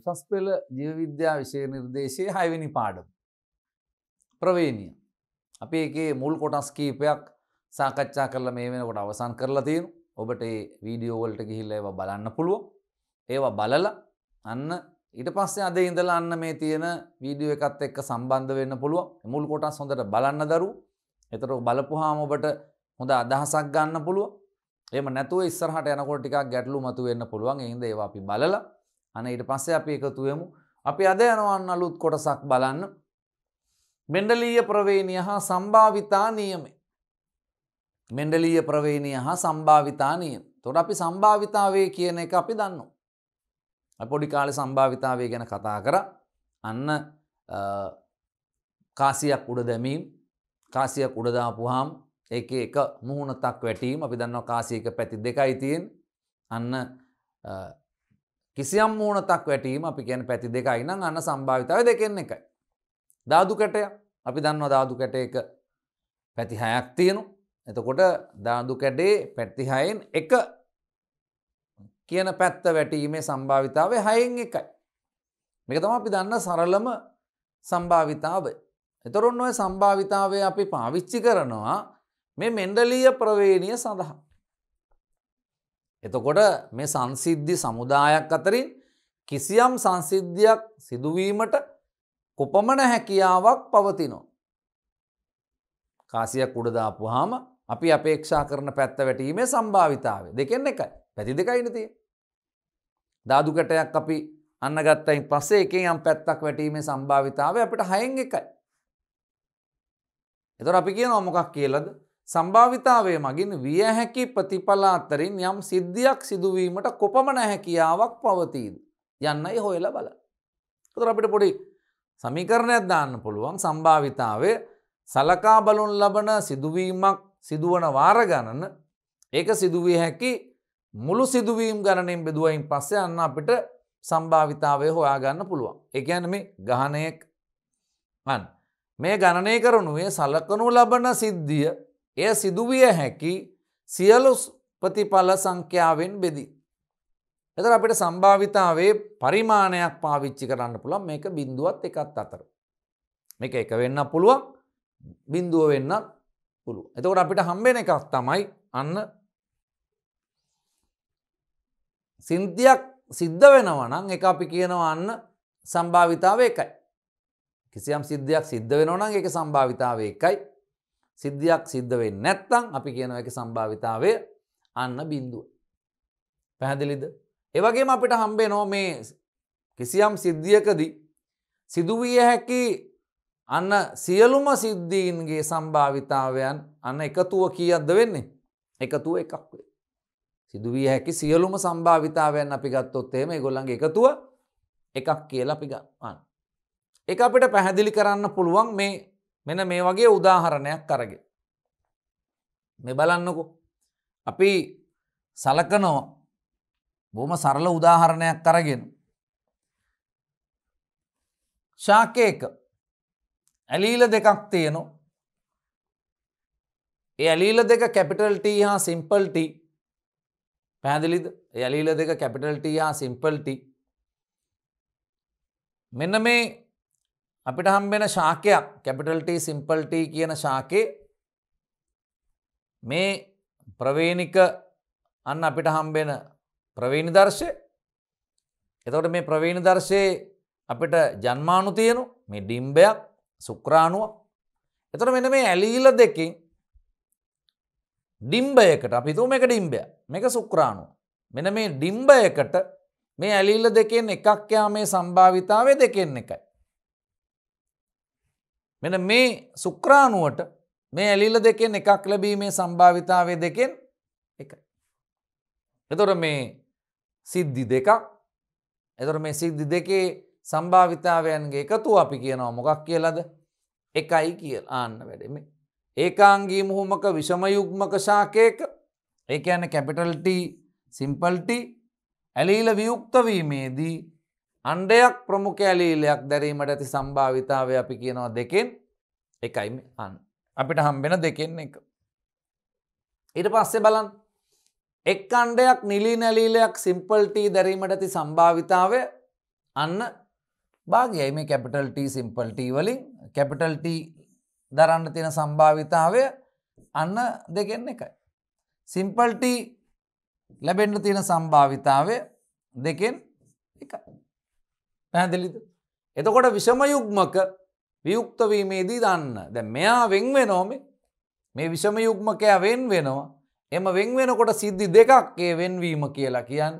උසස් පෙළ ජීවවිද්‍යා විෂය නිර්දේශය හයවෙනි පාඩම්. ප්‍රවේණිය. අපි එකේ මුල් කොටස් කීපයක් සාකච්ඡා කරලා මේ වෙනකොට අවසන් කරලා තියෙන ඔබට ඒ වීඩියෝවලට ගිහිල්ල ඒව බලන්න පුළුව. ඒවා බලල අන්න ඊට පස්සේ අද ඉඳලා අන්න මේ තියෙන වීඩියෝ එකත් එක්ක සම්බන්ධ වෙන්න පුළුව මුල් කොටස් හොඳට බලන්න දරු එතර බලපුහාම ඔබට හොඳ අදහසක් ගන්න පුළුව එම නැතුව ඉස්සරහට යනකොට ටිකක් ගැටලු මතු වෙන්න පුළුවන් එහිද ඒවා අපි බලලා අන ඊට පස්සේ අපි එකතුයමු අපි අද යනවන්න අලුත් කොටසක් බලන්න මෙන්ඩලීය ප්‍රවේණය හා සම්භාවිතා නියම මෙන්ඩලීය ප්‍රවේණය හා සම්භාවිතා නියම තොට අපි සම්භාවිතාවේ කියන එක අපි දන්න. පොඩි කාලෙ සම්භාවිතාවේ ගැන කතා කර අන්න කාසියක් උඩ දැමීම් කාසියක් උඩදාපුහාම් එක එක මුහුණතක් වැටීම අපි දන්න කාසියක පැති දෙකයි තියෙන් අන්න කිසියම් මූනතක් වැටීම අපි කියන පැති දෙකයි නම් අන්න සම්භාවිතාව දෙකෙන් එකයි. ධාදු කැටය අපි දන්නවා ධාදු කැට එක පැති හයක් තියෙනු. එතකොට ධාදු කැඩේ පැතිහයෙන් එක කියන පැත්ත වැටීමේ සම්භාවිතාවේ හයෙන් එකයි. මේක තම අපි දන්න සරලම සම්භාවිතාවය. එතොරොන් ඔය සම්භාවිතාවය අපි පාවිච්චි කරනවා මේ මෙන්ඩලීය ප්‍රවේණිය සඳහා. එතකොට මේ සංසිද්ධි සමුදායක් අතරින් කිසියම් සංසිද්ධියක් සිදුවීමට කොපමණ හැකියාවක් පවතිනෝ. කාසියක් උඩදාපු හාම අපි අපේක්ෂා කරන පැත්ත වැටීමේ සම්භාවිතාව දෙකෙන් එකයි පැති දෙකයින තිය. දාදුකටයක් අපි අන්නගත්තයින් පස්සේ එක යම් පැත්තක් වැටීමේ සම්භාවිතාව අපිට හයෙන් එකයි. එතොර අපි කියන මොකක් කියලද සම්භාවිතාවය මගින් විය හැකි ප්‍රතිඵලාතරින් යම් සිද්ධියක් සිදුවීමට කොපමණ හැකියාවක් පවතීද. යන්නයි හොයල බල. තුර අපිට පොඩි සමීකරණයක් දාන්න පුළුවන් සම්භාවිතාවේ සලකා බලුන් ලබන සිදුවීමක් සිදුවන වාර ගණන ඒක සිදුවිය හැකි මුළු සිදුවීම් ගණනින් බෙදුවයින් පස්සේ අන්න අපිට සම්භාවිතාවය හොයාගන්න පුළුවන්. එකැන මේ ගහනයෙක් වන්. මේ ගණනය කරනුවේ සලකනු ලබන සිද්ධිය එය සිදුවිය හැකි සියලු ප්‍රතිඵල සංඛ්‍යාවෙන් බෙදී. එතර අපිට සම්භාවිතාවේ පරිමාණයක් පාවිච්චි කරන්න පුළන් මේක බිින්දුවත් එකත් අතර. මේක එක වෙන්න පුළුවන් බිින්දුව වෙන්න පුළුව. එතකට අපිට හම්බෙන එකක් තමයි අන්න සින්තියක් සිද්ධ වෙනවනං එක අපි කියනවා අන්න සම්භාවිතාව එකයි. කිසියම් සිද්ධයක් සිද්ධ වෙනවනම් එක සම්භාවිතාව එකයි සිද්ධියක් සිද්ධ වෙන්නේ නැත්නම් අපි කියන එක සම්භාවිතාවය අන්න බිඳුව. පැහැදිලිද? ඒ වගේම අපිට හම්බෙනවා මේ කිසියම් සිද්ධියකදී සිදුවිය හැකි අන්න සියලුම සිද්ධීන්ගේ සම්භාවිතාවයන් අන්න එකතුව කීයක්ද වෙන්නේ? එකතුව එකක් වේ. සිදුවිය හැකි සියලුම සම්භාවිතාවයන් අපි ගත්තොත් එහෙම ඒගොල්ලන්ගේ එකතුව එකක් කියලා අපි ගන්න. ඒක අපිට පැහැදිලි කරන්න පුළුවන් මේ මෙන මේ වගේ උදාහරණයක් කරග. මෙ බලන්නකු. අපි සලකනෝ බොම සරල උදාහරණයක් කරගෙන. ශාකයක ඇලීල දෙකක් තියනු ඒ ඇලීල දෙක කැපිටල්ට හා සිම්පල්ට පැදිලිද ඇලීල දෙක කැපිටල්ට හා සිම්පල්ට මෙන්න මේ අපිට හම්බෙන ශාකයක් කැපිටල්ට සිම්පල්ට කියන ශාකේ මේ ප්‍රවේනික අන්න අපිට හම්බෙන ප්‍රවේණි දර්ශය එතවට මේ ප්‍රවේණි දර්ශයේ අපිට ජන්මානු තියනු මේ ඩිම්බයක් සුක්‍රාණුව එතට මෙන මේ ඇලීල දෙකින් ඩිම්බයකට අපිතු මේක ඩිම්බය මේක සුක්‍රාණුව මෙන මේ ඩිම්බයකට මේ ඇලිල්ල දෙකෙන් එකක් යා මේ සම්භාවිතාවය දෙකෙන් එකයි මෙන මේ සුක්‍රාණුවට මේ ඇලිල දෙකෙන් එකක් ලැබීමේ සම්භාවිතාවය දෙකෙන් එකයි. එතොට මේ සිද්ධි දෙකක් එතොට මේ සිද්ධි දෙකේ සම්භාවිතාවයන්ගේ එකතු අපි කියනවා මොකක් කියලද එකයි කිය ආන්න වැඩෙම. ඒකාංගී මුහුමක විෂමයුග්මක ශාකයක ඒක ඇන කැපිටල්ට සිම්පල්ට ඇලීල වියුක්තවීමේදී අන්ඩයක් ප්‍රමුඛ ඇලීලයක් දැරීමට ඇති සම්භාවිතාව අපි කියනවා දෙකෙන් එකයි අන් අපිට හම්බෙන දෙකෙන් එක. ඊට පස්සේ බලන් එක් අන්ඩයක් නිලී නැලීලයක් සිම්පල්ටී දැරීමට ඇති සම්භාවිතාව අන්න භාගයයි මේ කැපිටල්ට සිම්පල්ටී වලින් කැපිටල්ට දරන්න තියෙන සම්භාවිතාවය අන්න දෙකෙන් එකයි. සිම්පල්ටී ලැබෙන්ඩ තියෙන සම්භාවිතාවය දෙකෙන් එකයි. පැහැදිලිද. එතකොට විෂමයුග්මක වියුක්තවීමේදී දන්න දැ මෙයා වෙන්වෙ නෝමේ මේ විෂම යුග්මකයා වෙන් වෙනවා එම වෙන්වෙනකොට සිද්ධි දෙකක් ඒ වෙන්වීම කියලා කියන්න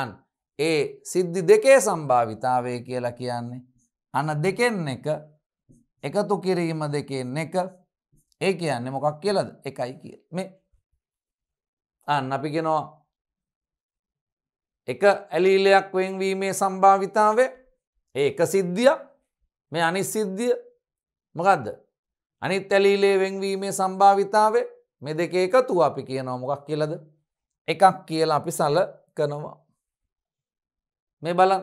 අන් ඒ සිද්ධි දෙකේ සම්භාවිතාවය කියලා කියන්නේ අන දෙකෙන් එක එකතු කිරීම දෙකෙන් එක ඒ කියන්නේ මොකක් කියලද එකයි කිය මේ අන්න අපි කෙනවා එක ඇලීලයක් වෙන්වීමේ සම්භාවිතාවය ඒක සිද්ධියක් මේ අනි සිද්ධිය මොකක්ද අනිත් ඇලීලේ වෙන්වීමේ සම්භාවිතාවේ මෙ දෙක එකතු අපි කියනවා මොකක් කියලද එකක් කියලා අපි සල කනවා මේ බලන්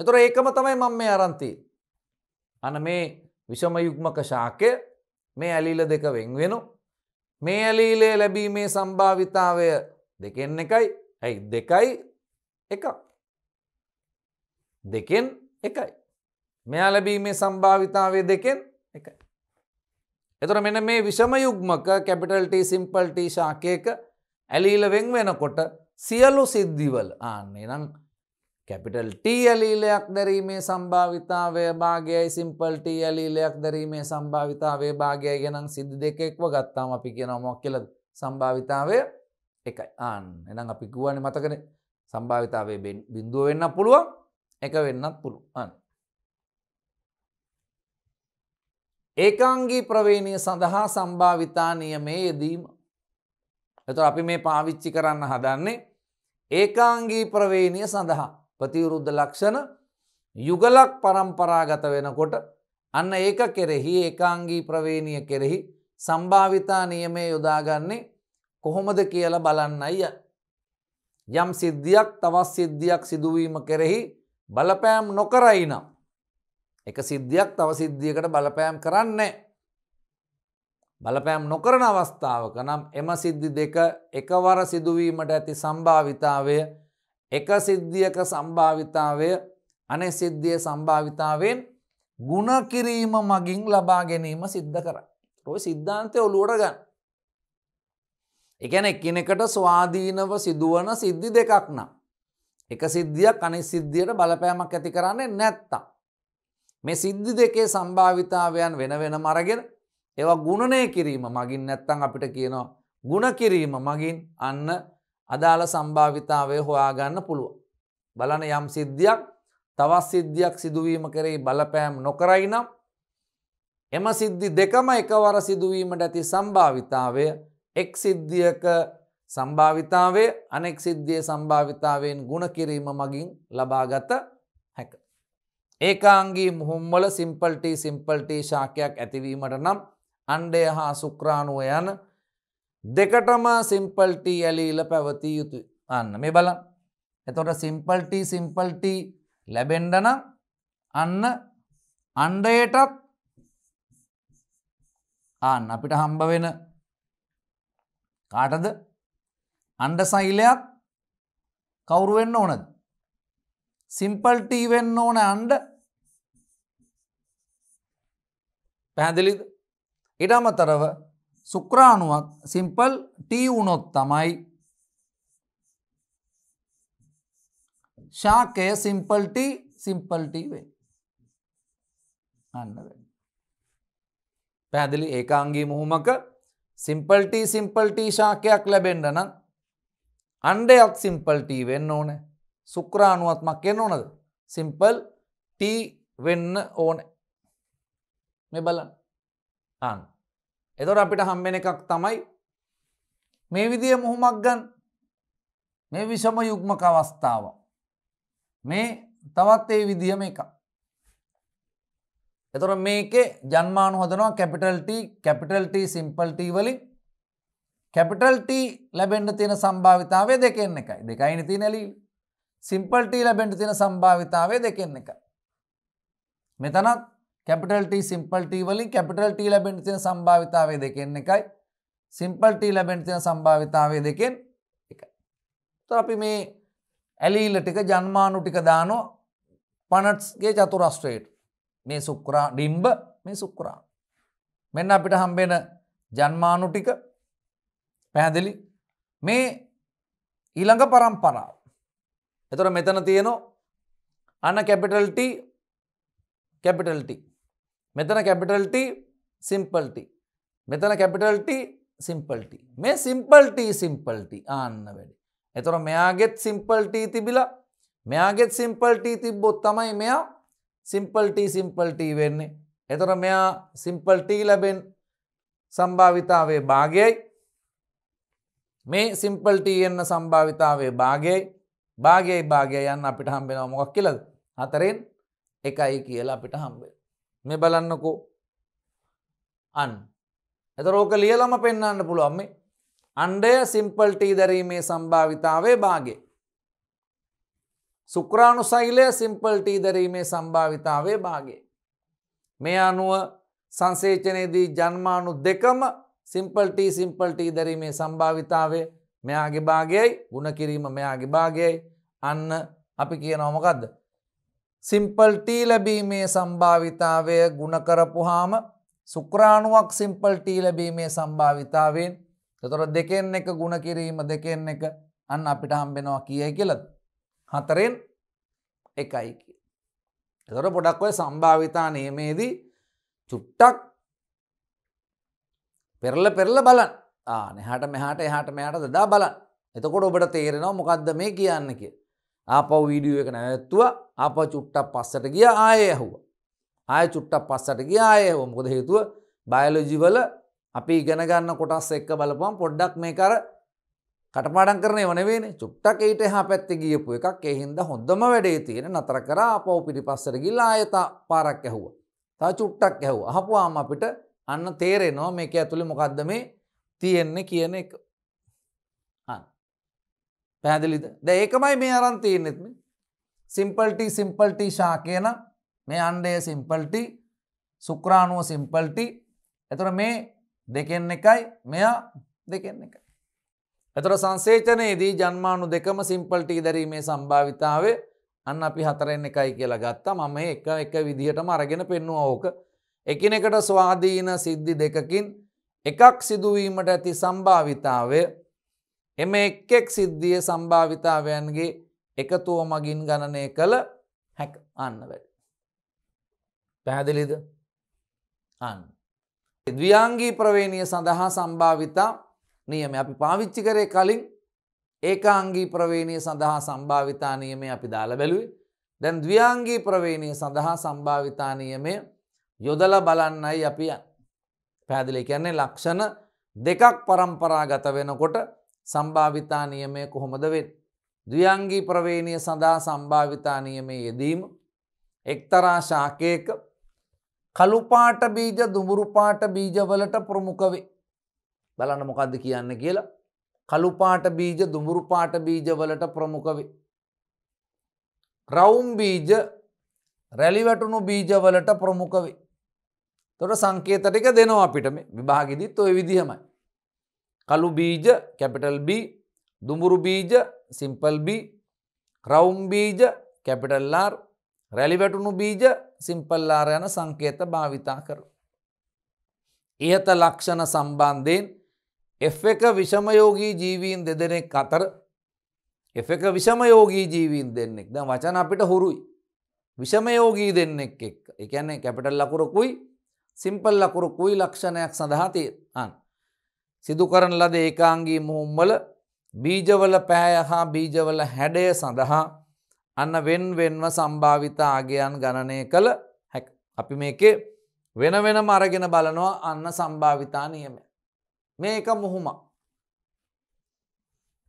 එතුර ඒකම තමයි මං මේ අරන්ති අන මේ විෂම යුක්මක ශාකය මේ ඇලීල දෙක වෙන්වෙනු මේ ඇලීලේ ලැබීමේ සම්භාවිතාවය දෙකෙන් එකයි ඇයි දෙකයි එකක්. දෙකෙන් එකයි. මෙයා ලැබීමේ සම්භාවිතාවය දෙකෙන් එකයි. එතොට මෙන මේ විෂම යුග්මක කැපිටල්ට සිම්පල්ට ශාකයක ඇලීල වෙන් වෙනකොට සියලු සිද්ධිවල ආන්නේ නම් කැපිටල්ට ඇලීලයක් දැරීමේ සම්භාවිතාවය භාගයයි සිම්පල්ට ඇලීලයක් දැරීමේ සම්භාවිතාවේ භාගය ගෙනම් සිද්ධි දෙකෙක්ව ගත්තාම අපි කියෙන මොක් කියල සම්භාවිතාවය එකයි ආන්න එනම් අපි ගුවන මතකනේ සම්භාවිතාවේ බින්දුව වෙන්න පුළුවන් එක වෙන්නත් පුළුවන්. ඒකාංගී ප්‍රවේණය සඳහා සම්භාවිතා නියමේ යෙදීම. එතුර අපි මේ පාවිච්චි කරන්න හදන්නේ ඒකාංගී ප්‍රවේණය සඳහා ප්‍රතිවරුද්ධ ලක්ෂණ යුගලක් පරම්පරාගත වෙනකොට අන්න ඒක කෙරෙහි ඒකාංගී ප්‍රවේණය කෙරෙහි සම්භාවිතා නියමේ යොදාගන්නේ කොහොමද කියලා බලන්න අය යම් සිද්ධියක් තවත් සිද්ධියක් සිදුවීම කෙරෙහි බලපෑම් නොකරයි නම්. එක සිද්ධියක් තව සිද්ධියකට බලපෑම් කරන්නේ. බලපෑම් නොකරන අවස්ථාවක නම් එම සිද්ධි දෙක එකවර සිදුවීමට ඇති සම්භාවිතාවය එක සිද්ධියක සම්භාවිතාවය අනේ සිද්ධිය සම්භාවිතාවෙන් ගුණ කිරීම මගින් ලබා ගැනීම සිද්ධ කරයි. ඔය සිද්ධාන්තය ඔලුවට ගන්න. එකැන එකිනෙකට ස්වාධීනව සිදුවන සිද්ධි දෙකක් නම්. එක සිද්ධියක් අනි සිද්ධියට බලපෑමක් ඇති කරන්නේ නැත්තා. මේ සිද්ධි දෙකේ සම්භාවිතාවයන් වෙන වෙන මරගෙන ඒවා ගුණනය කිරීම මගින් නැත්තං අපිට කියනවා ගුණ කිරීම මගින් අන්න අදාළ සම්භාවිතාවය හොයාගන්න පුළුව. බලන යම් සිද්ධියක් තවත් සිද්ධියක් සිදුවීම කරෙහි බලපෑම් නොකරයි නම් එම සිද්ධි දෙකම එකවර සිදුවීමට ඇති සම්භාවිතාවය එක් සිද්ධියක සම්භාවිතාවේ අනෙක් සිද්ධිය සම්භාවිතාවෙන් ගුණ කිරීම මගින් ලබාගත හැක. ඒකාංගී මුහුම්වල සිම්පල්ටි සිම්පල්ටි ශාකයක් ඇතිවීමට නම් අන්ඩය හා සුක්‍රාණුව යන දෙකටම සිම්පල්ටි ඇලීල පැවතිය යුතුයි අන්න මේ බල එතොට සිම්පල්ටි සිම්පල්ටි ලැබෙන්ඩන අන්න අන්ඩයටත් ආන්න අපිට හම්බ වෙන කාටද අන්ඩ සයිලයක් කවුරුවෙන්න ඕනද සිම්පල්ටී වෙන්න ඕන අන්ඩ පැහැදිලිද ඉඩ අමතරව සුක්‍රාණුවක් සිම්පල් ටී වුණොත් තමයි ශාකය සිම්පල්ට සිම්පල්ටී වේ අන්න පැදිලි ඒකාංගී මුහුමක සිම්පල්ට සිම්පල්ට ශාකයක් ලැබෙන්ඩ නම් අන්ඩයක් සිම්පල්ට වෙන්න ඕන සුක්‍රාණුවත්මක් එන්න ඕනද සිම්පල් T වෙන්න ඕන මේ බලන් අන් එදොර අපිට හම්බෙන එකක් තමයි මේ විදිය මුහුමක් ගන් මේ විෂම යුග්මක අවස්ථාව මේ තවත් ඒ විදිහම එකක් එතොර මේකේ ජන්මානු හොදනවා කැපිටල්ට කැපිටල්ට සිම්පල්ට වලින් කැපිටල්ට ලැබෙන්ඩ තියෙන සම්භාවිතාවය දෙකෙන් එකයි දෙකයින තිනැලී සිම්පල්ට ලැබෙන්ඩ තියෙන සම්භාවිතාවය දෙකෙන් එක මෙතනත් කැපිටල්ට සිම්පල්ට වලින් කැපිටල්ට ලැබෙන්ඩ තියෙන සම්භාවිතාවය දෙකෙන් එකයි සිම්පල්ට ලැබෙන්ඩ තියෙන සම්භාවිතාවය දෙකෙන් එකයි තොර අපි මේ ඇලීල ටික ජන්මානු ටික දානෝ පනට්ස්ගේ චතුරස්ට්‍රේට් මේ සුක්රා ඩිම්බ මේ සුක්රා. මෙන්න අපිට හම්බෙන ජන්මානු ටික පැහැදිලි මේ ඊළඟ පරම්පරාව. එතොට මෙතන තියනෝ අන්න කැපිටල්ට කැපිටල්ට මෙතන කැපිටල්ට සිම්පල්ට මෙතන කැපිටල්ට සිම්පල්ට මේ සිම්පල්ට සිම්පල්ට ආන්න වැඩි. එතොර මෙයාගෙත් සිම්පල්ට තිබිලා මෙයාගෙත් සිම්පල්ට තිබ්බොත් තමයි මෙයා සිම්පල්ට සිම්පල්ට වෙන්නේ. එතොර මෙයා සිම්පල්ට ලැබෙන් සම්භාවිතාවේ භාගයයි මේ සිම්පල්ට එන්න සම්භාවිතාවේ භාගයයි භාගයයි භාගය යන්න අපිට හම්බෙනව මොකක් කියලද හතරෙන් එකයි කියලා අපිට හම්බේ මේ බලන්නකෝ අන් එතරෝක ලියලම පෙන්න්න පුළුවන්ම අන්ඩය සිම්පල්ටී දැරීමේ සම්භාවිතාවේ භාගේ සුක්‍රාණු සෛලය සිම්පල් ටීදරීමේ සම්භාවිතාවේ භාගේ. මේ අනුව සංසේචනයේදී ජන්මානු දෙකම සිම්පල්ටී සිම්පල්ටී දරීමේ සම්භාවිතාවේ මෙයාගේ භාගයයි ගුණකිරීම මෙයාගේ භාගයයි අන්න අපි කියන ඔමකක්ද. සිම්පල්ටී ලැබීමේ සම්භාවිතාවය ගුණකරපුහාම සුක්‍රාණුවක් සිම්පල්ටී ලැබීමේ සම්භාවිතාවෙන් තොර දෙකෙන් එක ගුණකිරීම දෙකෙන් එක අන්න අපිට හම්බෙනවා කියයි කියලද. හතරෙන් එකයි. එතොට පොඩක් ඔය සම්භාවිතා නියමේදී චුට්ටක් පෙරල පෙරල බලන් නෙහට මෙහට එහට මෙයාට දදා බලන් එතකොට ඔබට තේරෙනවා මොකක්ද මේ කියන්න කිය. ආපව් වීඩියුව එක නැත්තුව අප චුට්ටක් පස්සට ගිය ආය ඇහුව. ආය චුට්ටක් පස්සට ගිය ආය හෝමකොද හේතුව බයලෝජිවල අපි ඉගෙනගන්න කොටස් එක්ක බලපම් පොඩ්ඩක් මේ කර කටපාඩන් කරන වනවේන චුට්ටක් ඊට හා පැත්ත ගියපු එකක් එහින්ද හොඳම වැඩේ තියෙන නතර කරා අපව පිටිපස්සර ගිල්ලා ආයත පාරක් ඇහුව. තා චුට්ටක් ඇහුව අහපුවාම අපිට අන්න තේරෙනවා මේක ඇතුළි මොකක්ද මේ තියෙන්නේ කියන එක. පැහැදිලිද ද ඒකමයි මේ අරන් තියෙන්නෙත්ම සිම්පල්ටි සිම්පල්ටි ශාකයන මේ අන්ඩය සිම්පල්ටි සුක්‍රාණුව සිම්පල්ටි එතුර මේ දෙකෙන් එකයි මෙයා දෙකෙන් එකයි. එතොට සංසේචනයේදී ජන්මානු දෙකම සිම්පල්ටී දැරීමේ සම්භාවිතාව අන්න අපි හතරෙන් එකයි කියලා ගත්තා මම එක එක විදිහටම අරගෙන පෙන්නුව ඕක එකිනෙකට ස්වාධීන සිද්ධි දෙකකින් එකක් සිදුවීමට ඇති සම්භාවිතාවය එම එක්කෙක් සිද්ධිය සම්භාවිතාවයන්ගේ එකතුව මගින් ගණනය කළ හැක් අන්න වැඩ. පැහැදිලිද අන්න. ද්වියංගී ප්‍රවේණිය සඳහා සම්භාවිතා නියම අපි පාවිච්චි කරේ කලින් ඒකාංගී ප්‍රවේණය සඳහා සම්භාවිතා නියමේ අපි දාලා බැලුවේ දැන් ද්වියාංගී ප්‍රවේණය සඳහා සම්භාවිතා නියමය යොදල බලන්නයි අපි පැදිලි කියන්නේ ලක්ෂණ දෙකක් පරම්පරාගත වෙනකොට සම්භාවිතා නියමය කොහොමද වෙන්. ද්වියංගී ප්‍රවේණය සඳහා සම්භාවිතා නියමේ යෙදීම එක්තරා ශාකයක කළුපාට බීජ දුමුරුපාට බීජවලට ප්‍රමුඛවේ. බලන්න මොකක්ද කියන්න කියලා. කළුපාට බීජ දුඹුරු පාට බීජවලට ප්‍රමුඛවේ. රවුම් බීජ රැලිවැටුණු බීජවලට ප්‍රමුඛවේ. තොට සංකේත ටික දෙනවා අපිට මේ විභාගෙදිත් ඔය විදිහමයි. කළු බීජ කැපිටල් B දුඹුරු බීජ සිම්පල් B රවුම් බීජ කැපිටල්ලාර් රැලිවැටුණු බීජ සිම්පල්ලාර යන සංකේත භාවිතා කරු. ඉහත ලක්ෂණ සම්බන්ධයෙන් එෆ් එක විෂමයෝගී ජීවීන් දෙදෙනෙක් අතර එෆ එක විෂමයෝගී ජීවීන් දෙන්නෙක් ද වචන අපිට හුරුයි විෂමයෝගී දෙන්නෙක් එක් එකන්නේ කැපිටල් ලකුරකුයි සිම්පල් ලකුරකුයි ලක්ෂණයක් සඳහාතිය අන් සිදු කරන ලද ඒකාංගී මුහුම්වල බීජවල පෑය හා බීජවල හැඩය සඳහා අන්න වෙන් වෙන්ව සම්භාවිතා ආගයන් ගණනය කළ හැක් අපි මේකේ වෙන වෙන මරගෙන බලනවා අන්න සම්භාවිතා නියමේ මේක මුහුම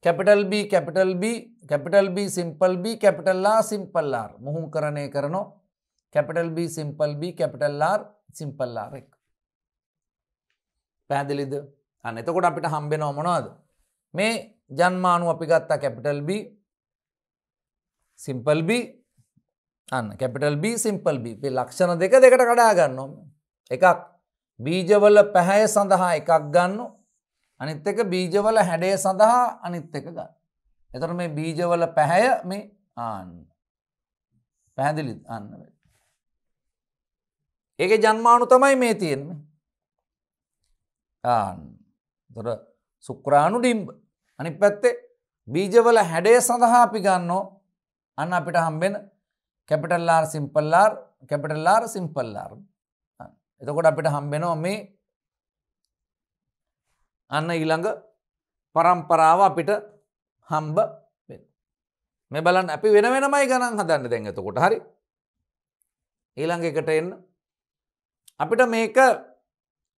capital B capital B capital B simple B කැපිටල්ලා සිම්පල්ලාර් මුහුම් කරණය කරනො කැපිටල් B සිම්පල් B කැපිටල්ලාර් සිම්පල්ලාරෙක් පැදිලිද අන්න එතකොට අපිට හම්බෙන ඕමනවාද මේ ජන්මානු අපි ගත්තා කැපිටල් B සිම්පල් B අන්න කැපිටල් B සිම්පල් B ලක්ෂණ දෙක දෙකට කඩා ගන්නවා එකක් බීජවල පැහැය සඳහා එකක් ගන්නවා අනිත් එක බීජවල හැඩය සඳහා අනිත් එක ගන්න. එතර මේ බීජවල පැහැය මේ ආන්න. පැහැදිලි අන්න වෙ. ඒක ජන්මානු තමයි මේ තියෙන්න. දොර සුක්‍රාණු ඩිම්බ අනි පැත්තේ බීජවල හැඩේ සඳහා අපි ගන්නෝ අන්න අපිට හම්බෙන කැපිටල්ලාර් සිම්පල්ලාර් කැපිටල්ලාර් සිම්පල්ලාර් එතකොට අපිට හම්බෙනෝ මේ අන්න ඊළඟ පරම්පරාව අපිට හම්බ මේ බලන් අපි වෙන වෙනමයි ගණන් හදන්න දැන් එතකොට හරි ඊළඟ එකට එන්න අපිට මේක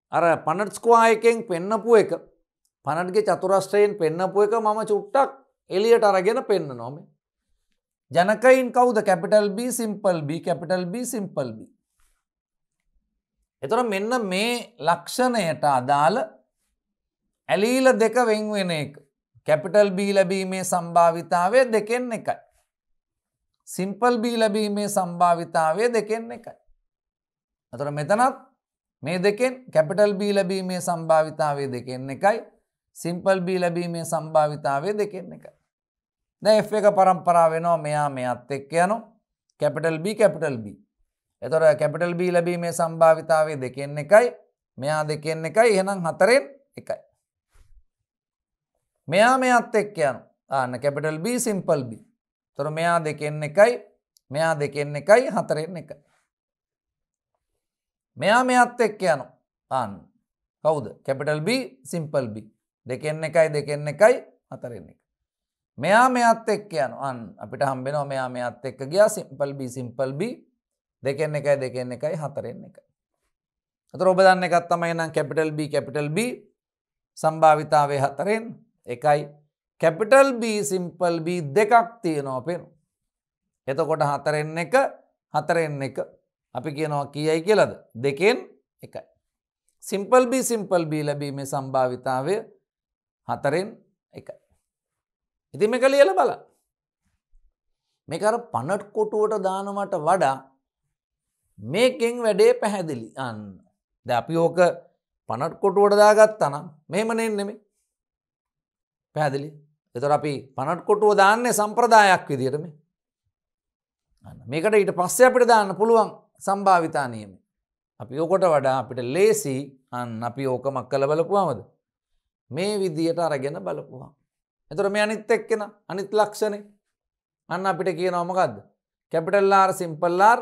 අර පනට් ස්කවා එකෙන් පෙන්නපු එක පනට්ගේ චතුරස්ට්‍රයෙන් පෙන්නපු එක මම චුට්ටක් එලියට අරගෙන පෙන්න නොම ජනකයින් කවුද capital B simple B capital B simple B එතොර මෙන්න මේ ලක්ෂණයට අදාළ ඇලීල දෙක වෙන්වෙන එක කැපිටල් බී ලැබීමේ සම්භාවිතාවය දෙකෙන් එකයි. සිම්පල් බී ලැබීමේ සම්භාවිතාවය දෙකෙන් එකයි. අතර මෙතනත් මේ දෙකෙන් කැපිටල් බී ලැබීමේ සම්භාවිතාවය දෙකෙන් එකයි සිම්පල් බී ලැබීමේ සම්භාවිතාවය දෙකෙන් එකයි. දැ එ් එක පරම්පරා වෙනවා මෙයා මෙත් එක්ක යනු කැපිටල් B කැපිටල් B එතොර කැපිටල් B ලැබීමේ සම්භාවිතාවේ දෙකෙන් එකයි මෙයා දෙකෙන් එකයි එහෙනම් හතරෙන් එකයි. මෙයා මෙයත් එක්ක යනු ආන්න කැපිටල් B සිම්පල් B තොර මෙයා දෙකෙන් එකයි මෙයා දෙකෙන් එකයි හතරෙන් එක මෙයා මෙයත් එක්ක යනු ආන්න කවුද කැපිටල් B සිම්පල් B දෙකෙන් එකයි දෙකෙන් එකයි හතරෙන් එක මෙයා මෙයත් එක්ක යනු අන් අපිට හම්බෙනවා මෙයා මෙයත් එක්ක ගියා සිම්පල් B සිම්පල් B දෙකෙන් එකයි දෙකෙන් එකයි හතරෙන් එකයි අතර ඔබ දන්න එකත් තමයි නම් කැපිටල් B කැපිටල් B සම්භාවිතාවේ හතරෙන් එකයි කැපිටල් B සිම්පල් B දෙකක් තියෙනවා පෙනු. එතකොට හතරෙන් එක හතරෙන් එක අපි කියනවා කියයි කියලද දෙකෙන් එකයි. සිම්පල් B සිම්පල් B ලැබීමේ සම්භාවිතාවය හතරෙන් එකයි. ඉතිම එක ලියල බල මේකර පණට් කොටුවට දානමට වඩා මේකෙන් වැඩේ පැහැදිලි අන්න ද අපි ඕක පණට් කොටුවට දාගත් තනම් මෙමනෙන් නෙමේ පැදිලි එතර අපි පනට්කොටුව දාන්නේ සම්ප්‍රදායක් විදිටම මේකට ඊට පස්සේ අපිට දාන්න පුළුවන් සම්භාවිතා නියම අපි ඕකොට වඩා අපිට ලේසි අන්න අපි ඕක මක් කල බලපුහමද මේ විදියට අරගෙන බලපුවා එතුර මේ අනිත් එක්කෙන අනිත් ලක්ෂණය අන්න අපිට කිය නොමකක්ද කැපිටල්ලාර් සිම්පල්ලාර්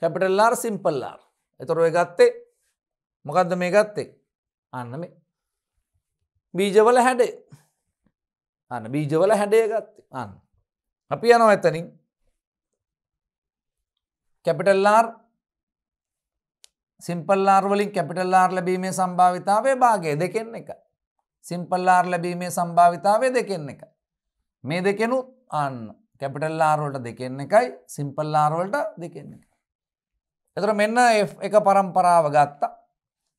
කැපිටල්ලාර් සිම්පල්ලාර් එතොර ඔය ගත්තේ මොකක්ද මේ ගත්තේ අන්න මේ බීජවල හැඩේ අන්න බීජවල හැඩය ගත්ත අන්න. අපි යනො එතනින් කැපිටල්ලාර් සිම්පල්ලාර්වලින් කැපිටල්ලාර් ලැබීමේ සම්භාවිතාවය භාගය දෙකෙන් එක. සිම්පල්ලාර් ලැබීමේ සම්භාවිතාවය දෙකෙන් එක. මේ දෙකෙනු අන්න කැපිටල්ලාර්වලට දෙකෙන් එකයි සිම්පල්ලාර්වලට දෙකෙන් එක. එතර මෙන්න එක පරම්පරාව ගත්තා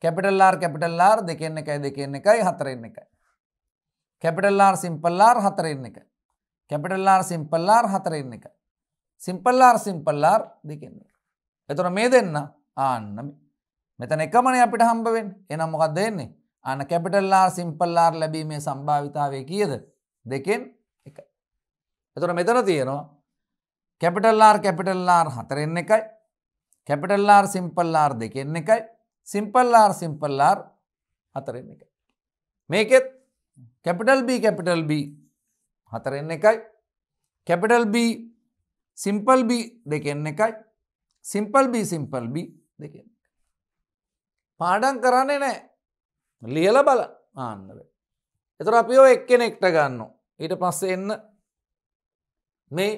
කැපිටල්ලාර් කැපිටල්ලාර් දෙකෙන් එකයි දෙකෙන් එකයි හතරෙන් එකයි. කැපිටල්ලාර් සිම්පල්ලාර් හතරෙන් එක. කැපිටල්ලාර් සිම්පල්ලාර් හතරෙන් එක. සිම්පල්ලාර් සිම්පල්ලාර් දෙකෙන්නේ. එතුර මේ දෙන්න ආන්නම. මෙතන එකමන අපිට හම්බවෙන් එනම් මොකක් දෙන්නේ අන කැපිටල්ලාර් සිම්පල්ලාර් ලැබීමේ සම්භාවිතාවය කියද දෙකෙන් එක. එතුර මෙතන තියෙනවා කැපිටල්ලාර් කැපිටල්ලාර් හතරෙන් එකයි කැපිටල්ලාර් සිම්පල්ලාර් දෙකෙන් එකයි සිම්පල්ලාර් සිම්පල්ලාර් හතරෙන් එක. මේකෙත් කැපිටල් B කැපිටල් B හතරෙන් එකයි කැපිටල් B සිම්පල් B දෙකෙන් එකයි සිම්පල් B සිම්පල් B දෙක පාඩන් කරන්නේ නෑ ලියල බල ආන්නව එතුර අපි ඔ එක්කෙනෙක්ට ගන්න ඊට පස්ස එන්න මේ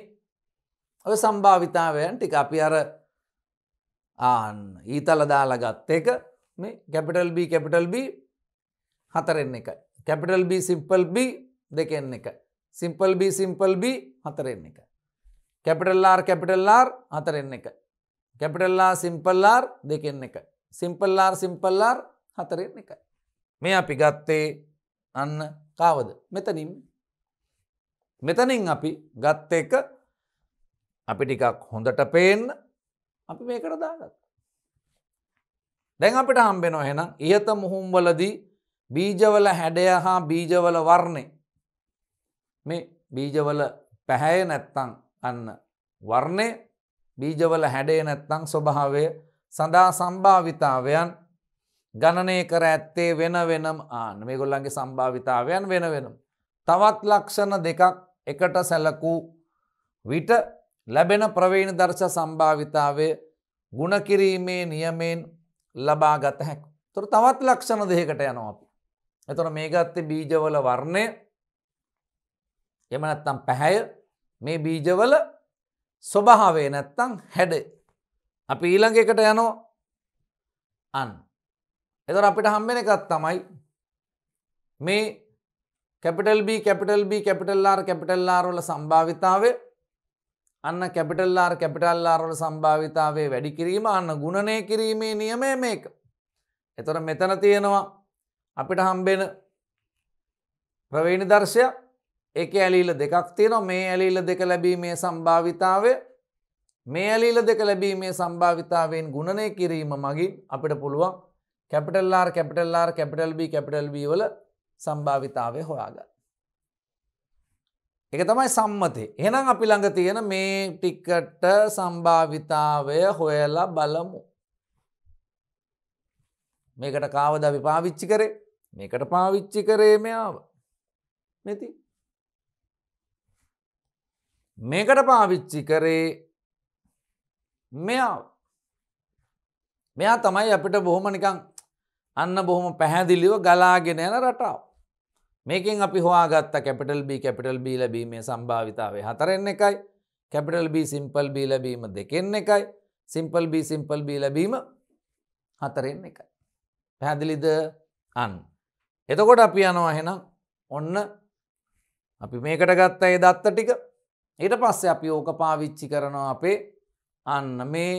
ඔය සම්භාවිතාවයන් ටික අපි අර ආන්න ඊතල දාලා ගත්ත එක මේ කැපිටල් B කැපිටල් B හතරෙන් එකයි කැපිටල් B සිම්පල් B දෙකෙන් එක සිම්පල් B සිම්පල් B හතරෙන් එක කැපිටල් R කැපිටල් R හතරෙන් එක කැපිටල් R සිම්පල් R දෙකෙන් එක සිම්පල් R සිම්පල් R හතරෙන් එක මේ අපි ගත්තේ අන්න කාවද මෙතනින් මෙතනින් අපි ගත්ත එක අපි ටිකක් හොඳට පේන්න අපි මේකට දාගත් දැන් අපිට හම්බෙනෝ හෙනම් ඉහත මුහුම්වලදී බීජවල හැඩය හා බීජවල වර්ණය මේ බීජවල පැහැය නැත්තං අන්න වර්ණය බීජවල හැඩේ නැත්තං ස්වභාවය සඳහා සම්භාවිතාවයන් ගණනය කර ඇත්තේ වෙන වෙනම් ආන මේ ගොල්ලන්ගේ සම්භාවිතාවයන් වෙන වෙනම්. තවත් ලක්ෂණ දෙකක් එකට සැලකූ විට ලැබෙන ප්‍රවීණ දර්ශ සම්භාවිතාවය ගුණකිරීමේ නියමයෙන් ලබා ගත හැක්. තුොර තවත් ලක්ෂණ දෙකට යනවා අපි. එතොට මේ ගත්ත බීජවල වර්ණය එම නැත්තම් පැහැය මේ බීජවල ස්වභාවේ නැත්තං හැඩ අපි ඊළඟ එකට යනෝ අන් එතොට අපිට හම්බෙන එකත් තමයි මේ කැපිටල් B කැපිටල් B කැපිටල්ලාර් කැපිටල්ලාරොල සම්භාවිතාවේ අන්න කැපිටල්ලාර් කැපිටල්ලාරොල සම්භාවිතාවේ වැඩි කිරීම අන්න ගුණනය කිරීමේ නියමය මේක එතොට මෙතන තියෙනවා අපිට හම්බෙන ප්‍රවේණි දර්ශය එක ඇලීල දෙකක් තියෙනවා මේ ඇලීල දෙක ලැබීමේ සම්භාවිතාවය මේ ඇලීල දෙක ලැබීමේ සම්භාවිතාවෙන් ගුණනය කිරීම මගින් අපිට පුළුවන් කැපිටල්ලාර් කැපිටල්ලාර් කැපිටල්බ කැපිටල්බී වල සම්භාවිතාවය හොයාගන්න. එක තමයි සම්මතය එනම් අපි ළඟ තියෙන මේ ටිකට සම්භාවිතාවය හොයලා බලමු. මේකට කාවද අපි පාවිච්චි කරේ මේකට පාවිච්චි කරේ මෙයාව නැති මේකට පාවිච්චි කරේ මෙයා මෙයා තමයි අපිට බොහොම නිකං අන්න බොහොම පැහැදිලිව ගලාගෙන යන රටාව මේකින් අපි හවාගත්ත කැපිටල් B කැපිටල් B ලැබීමේ සම්භාවිතාවේ හතරෙන් එකයි කැපිටල් B සිම්පල් B ලැබීම දෙකෙන් එකයි සිම්පල් B සිම්පල් B ලැබීම හතරෙන් එකයි පැහැදිලිද අන්න එතකොට අපි යනවා හෙනම් ඔන්න අපි මේකට ගත්ත ඒ දත්ත ටික ඊට පස්සේ අපි ඕක පාවිච්චි කරනවා අපේ අන්න මේ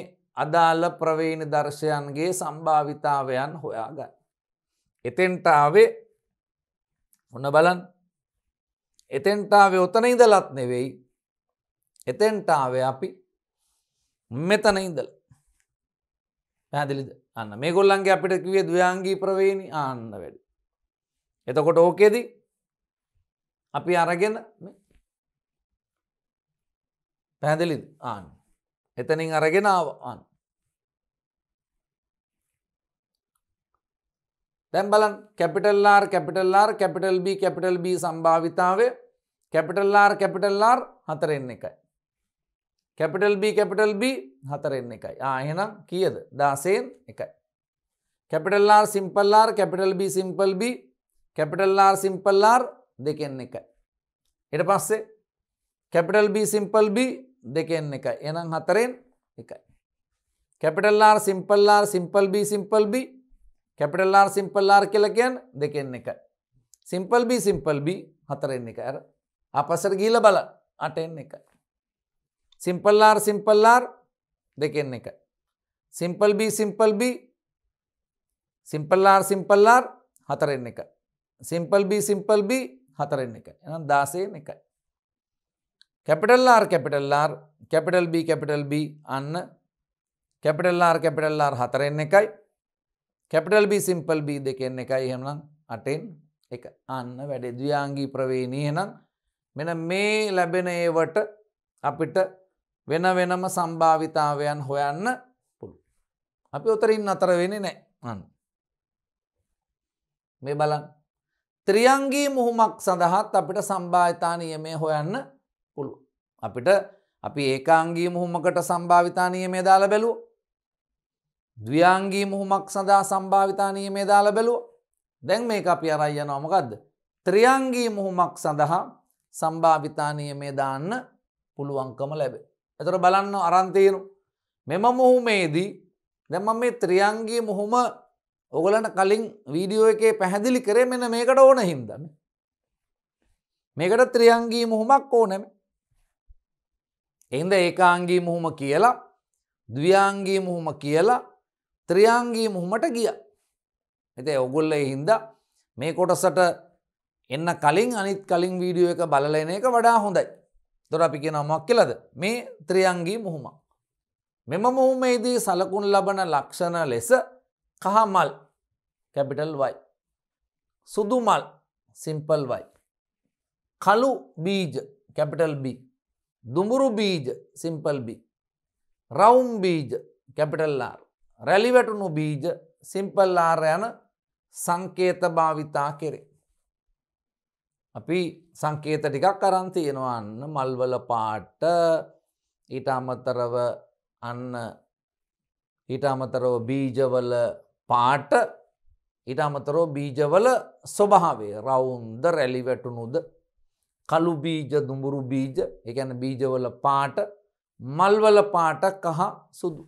අදාළ ප්‍රවේණ දර්ශයන්ගේ සම්භාවිතාවයන් හොයාගන්න. එතෙන්ටාවේ ඔන්න බලන් එතෙන්ටාවේ ඔතන ඉඳලත් නෙවෙයි එතෙන්ටාවේ අපි මෙතන ඉඳල පැදිලිද අන්න මේ ගොල්ලන්ගේ අපිට කිවේ දවයාංගී ප්‍රවේණි ආන්න වැඩි එතකොට ඕකේදී අපි අරගෙන පැහැදිලි ආන් එතනින් අරගෙන ආන් දැම් බලන් කැපිටල්ලාර් කැපිටල්ලාර් කැපිටල් B කැපිටල් B සම්භාවිතාව කැපිටල්ලාර් කැපිටල්ලාර් හතරෙන්න එකයි. කැපිටල් B කැපිටල් B හතරෙන්න එකයි ආහෙනම් කියද දාසයෙන් එකයි. කැපිටල්ලාර් සිම්පල්ලාර් කැපිටල් B සිම්පල් B කැපිටල්ලාර් සිම්පල්ලාර් දෙකෙන් එක. එට පස්සේ කැපිටල් B සිම්පල් B දෙකෙන් එක එනම් හතරෙන් එකයි. කැපිටල්ලාර් සිම්පල්ලාර් සිම්පල් B සිම්පල් B කැපිටල්ලාර් සිම්පල්ලාර් කලකයන් දෙකෙන් එක. සිම්පල් B සිම්පල් B හතරෙන් එක ඇර අපසර ගීල බල අටෙන් එක. සිම්පල්ලාර් සිම්පල්ලාර් දෙකෙන් එක. සිම්පල් B සිම්පල් B සිම්පල්ලාර් සිම්පල්ලාර් හතරෙන් එක. සිම්පල් B සිම්පල් B හතරෙන් එක එනම් දාසයෙන් එකයි. Capital R capital R capital B capital B අන්න කැපිටල් R කැපිටල් R හතරෙන් එකයි කැපිටල් B සිම්පල් B දෙකෙන් එකයි එහෙමනම් අටෙන් එක අන්න වැඩේ දවයාංගී ප්‍රවේණී එහෙනම් මෙන මේ ලැබෙන ඒවට අපිට වෙන වෙනම සම්භාවිතාවයන් හොයන්න පුළු. අපි ඔතරින් අතර වෙන නෑ අන්න. මේ බලන් ත්‍රියංගී මුහුමක් සඳහාත් අපිට සම්භාවිතා නියමය හොයන්න පුළුව. අපිට අපි ඒකාංගී මුහුමකට සම්භාවිතා නියමේ දාල බැලුව. දවියංගී මුහුමක් සඳහා සම්භාවිතා නියමේ දාල බැලුව දැන් මේ අපි අරයිය නොමකක්ද. ත්‍රියංගී මුහුමක් සඳහා සම්භාවිතානීයමේ දාන්න පුළුවන්කම ලැබේ. එතර බලන්න අරන්තේරු. මෙම මුහුමේදී දැම මේ ත්‍රියංගී මුහුම ඔගලට කලින් වීඩියෝ එකේ පැහැදිලි කරේ මෙන මේකට ඕන හින්දම. මේකට ත්‍රියංගී මුහුමක් ඕනෙම. එන්ද ඒකාංගී මුහුම කියලා දවියංගී මුහුම කියලා ත්‍රියංගී මුහුමට ගිය. එති ඔගුල්ල හින්ද මේ කොටසට එන්න කලින් අනිත් කලින් වීඩියෝ එක බලලන එක වඩා හොඳයි. දොර අපි කියෙන මොක් කියලද මේ ත්‍රියංගී මුහුම. මෙම මුහුමේදී සලකුන් ලබන ලක්ෂණ ලෙස කහමල් කැපිටල් වයි. සුදුමල් සිම්පල් වයි. කලු බීජ කැපිටල් B. දුඹුරු බීජ සිම්පල් B. රවුම් බීජ කැපිටල් R. රැලිවැටුණු බීජ සිම්පල් R යන සංකේත භාවිතා කෙරේ. අපි සංකේත ටිකක් අරන් තියෙනවන්න මල්වල පාට ඊට අමතරව අන්න ඊට අමතරව බීජවල පාට ඊට අමතරෝ බීජවල ස්වභාවේ රවුන්ද රැලිවැටුණුද කළු බීජ දුඹුරු බීජ එකැන බීජවල පාට මල්වල පාට කහ සුදු.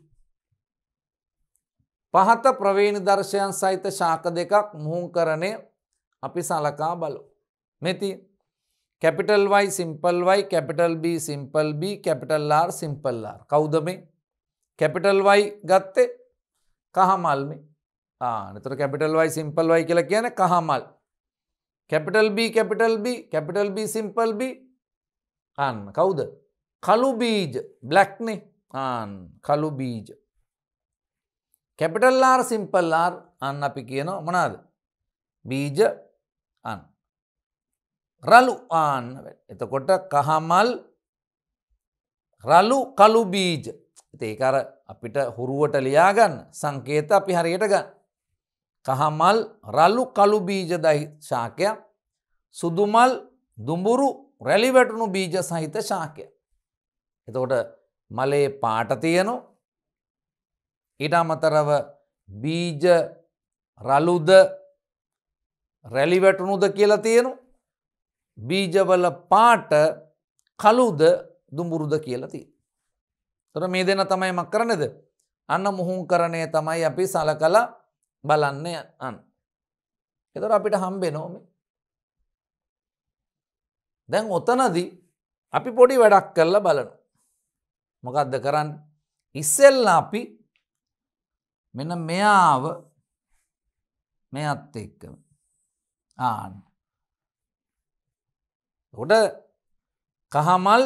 පහත ප්‍රවේණ දර්ශයන් සහිත ශාක දෙකක් මුහුන් කරණය අපි සලකා බලු. මෙති capital Y simple Y capital B simple B capital R simple R කෞද මේ කැපිටල් වයි ගත්තේ කහමල්මේ නතර කැපිටල් වයි සිම්පල් වයි කියලා කියන කහමල් capital B capital B capital B simple B අන්න කවුද කළු බීජ බ්ලක්නේ ආන් කළු බීජ කැපිටල් R සිම්පල් R අන්න අපි කියනවා මොනාද බීජ අන් රලු ආන්න එතකොට කහමල් රලු කළු බීජ ඒකර අපිට හුරුවට ලියාගන්න සංකේත අපි හරියට ගන්න කහමල් රල්ලු කළු බීජ ශාකයක් සුදුමල් දුඹුරු රැලිවැටුණු බීජ සහිත ශාකය. එතකොට මලේ පාට තියනු ඊට අමතරව බීජ රලුද රැලිවැටුණුද කියලා තියෙනු බීජවල පාට කළුද දුඹුරුද කියලති. තොර මේ දෙන තමයි මක් කරනද අන්න මුහුන් කරණය තමයි අපි සල කලා බලන්න අන්. එතොට අපිට හම්බේ නෝම දැන් ඔතනදී අපි පොඩි වැඩක් කරල බලනු. මොකක්ද කරන්න ඉස්සෙල්ල අපි මෙන මෙයාව මෙත් එක්කම ආන්න. ගොඩ කහමල්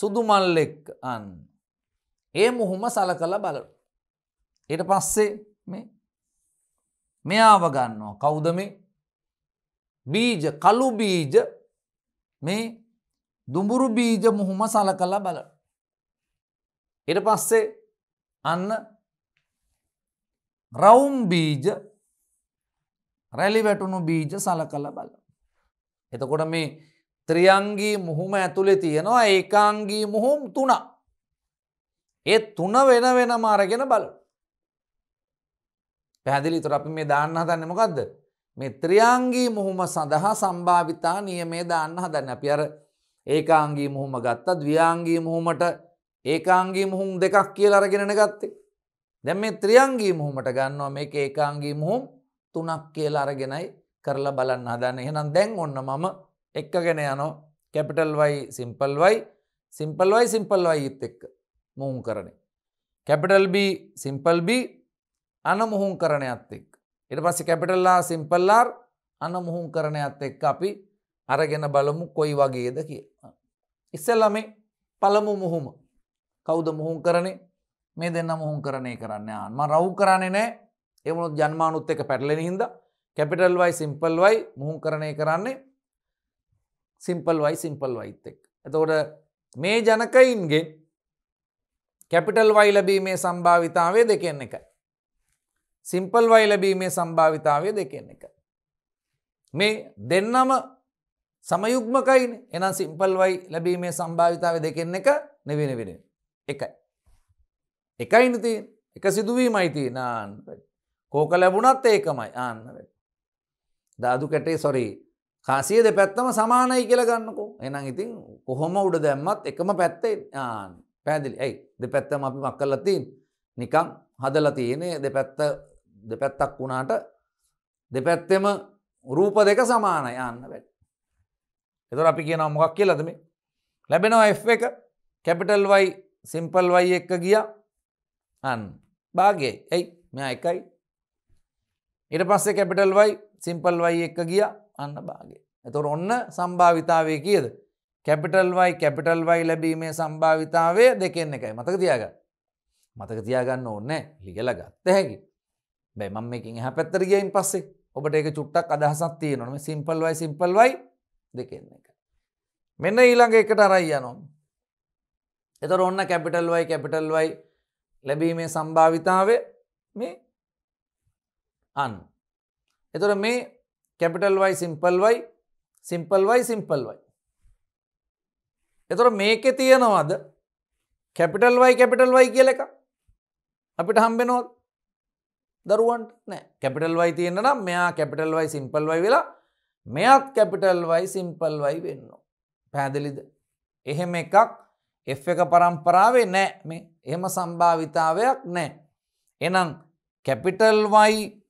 සුදුමල් එක් අන්න. ඒ මුහුම සල කළ බලු. එට පස්සේ මේ මෙයාව ගන්නවා කෞද මේ බීජ කළු බීජ මේ දුඹුරු බීජ මුහුම සල කලා බල. එට පස්සේ අන්න රවුම් බීජ රැලි වැටුණු බීජ සල කල බල. එතකොට මේ ත්‍රියංගී මුහුම ඇතුළෙ තියෙනවා ඒකාංගී මුහුම් තුනා. ඒ තුන වෙන වෙනම අරගෙන බලු. පැහැදිලි තුර අපි මේ දාන්න හදන්න මොකක්ද මේ ත්‍රියංගී මුහුම සඳහා සම්භාවිතා නියමේ දාන්න හදන්න අපි අර ඒකාංගී මුහුම ගත්තා ද්වියාංගී මුහුමට ඒකාංගී මුහුම් දෙකක් කියලා අරගෙනන ගත්තේ දැන් මේ ත්‍රියංගී මුහුමට ගන්නවා මේක ඒකාංගී මුහුම් තුනක් කියලා අරගෙනයි කරලා බලන්න හදන්න එහෙනම් දැන් ඔන්න මම එක්කගෙන යනෝ capital Y simple Y simple Y simple වයිත් එක්ක මුහුම් කරන කැපිටල් B සිම්පල් B අනමුහුම් කරණයත් එක්. එට පස්ස කැපිටල්ලා සිම්පල්ලාර් අනමුහුම් කරණයත් එක්ක අපි අරගෙන බලමු කොයි වගේද කිය. ඉස්සල්ලම පළමු මුහුම කෞද මුහුම් කරණේ මේ දෙන්න මුහුම් කරණය කරන්න ම රව් කරන්නේ නෑ එමුණුත් ජන්මානුත් එක පැටලෙන හිද කැපිටල් වයි සිම්පල් වයි මුහුම් කරණය කරන්නේ සිම්පල් වයි සිම්පල් වයිත් එක්. එතකොට මේ ජනකයින්ගෙන් කැපිටල් වයි ලැබීමේ සම්භාවිතාවේ දෙකෙන් එකයි. සිම්පල් වයි ලැබීමේ සම්භාවිතාවය දෙකෙන් එක. මේ දෙන්නම සමයුක්මකයින් එනම් සිම්පල් වයි ලැබීමේ සම්භාවිතාව දෙකෙන් එක නෙවෙන වෙන එකයි. එකයිනති එක සිදුවීමයිති නාන් කෝක ලැබුණත් ඒකමයි ආන්න දාදු කැටේ සොරී කාසිය දෙ පැත්තම සමානයි කියලගන්නකෝ එනම් ඉතින් කොහොම උඩ දැම්මත් එකම පැත්තේ ආන් පැදිලි ඇයි දෙ පැත්තම අපි මක් කල්ලතින් නිකම් හදල තියනේ දෙ පැත්ත දෙපැත්තක් වුණාට දෙපැත්තෙම රූප දෙක සමාන යන්න වැට. එතුර අපි කියන මොකක් කියලද මේ ලැබෙනවා F එක කැපිටල් වයි සිම්පල් වයි එක්ක ගිය අන් භාගේ ඇයි මෙයා එකයි ඉට පස්සේ කැපිටල් වයි සිම්පල් වයි එක්ක ගිය අන්න භාගේ එතුර ඔන්න සම්භාවිතාවය කියද කැපිටල් වයි කැපිටල් වයි ලැබීමේ සම්භාවිතාවය දෙකෙන් එකයි මතක තියාග මතක තියාගන්න ඕන්න ලිගල ගත්ත හැකි බැ මම එකින් එහ පැත්තරගයින් පස්සේ ඔබට ඒක චුට්ටක් අදහසක් තියනොම සිම්පල්වයි සිම්පල්වයි දෙකන්න එක. මෙන්න ඊළඟ එකට අරයි යනොම්. එතර ඔන්න කැපිටල්වයි කැපිටල්වයි ලැබීමේ සම්භාවිතාව මේ අන්. එතොර මේ කැපිටල්වයි සිම්පල්වයි සිම්පල්වයි සිම්පල්වයි. එතොර මේක තියෙනවද කැපිටල්වයි කැපිටල්වයි කියල එක අපිට හම්බෙනොත් දරුවන්ට නෑ කැපිටල් වයි තියෙන නම් මෙයා කැපිටල් වයි සිම්පල් වයි වෙලා මෙයක් කැපිටල් වයි සිම්පල් වයි වෙන්න. පැදිලිද. එහෙම එකක් එෆ් එක පරම්පරාවේ නෑ මේ එහෙම සම්භාවිතාවයක් නෑ. එනම් කැපිටල් වයි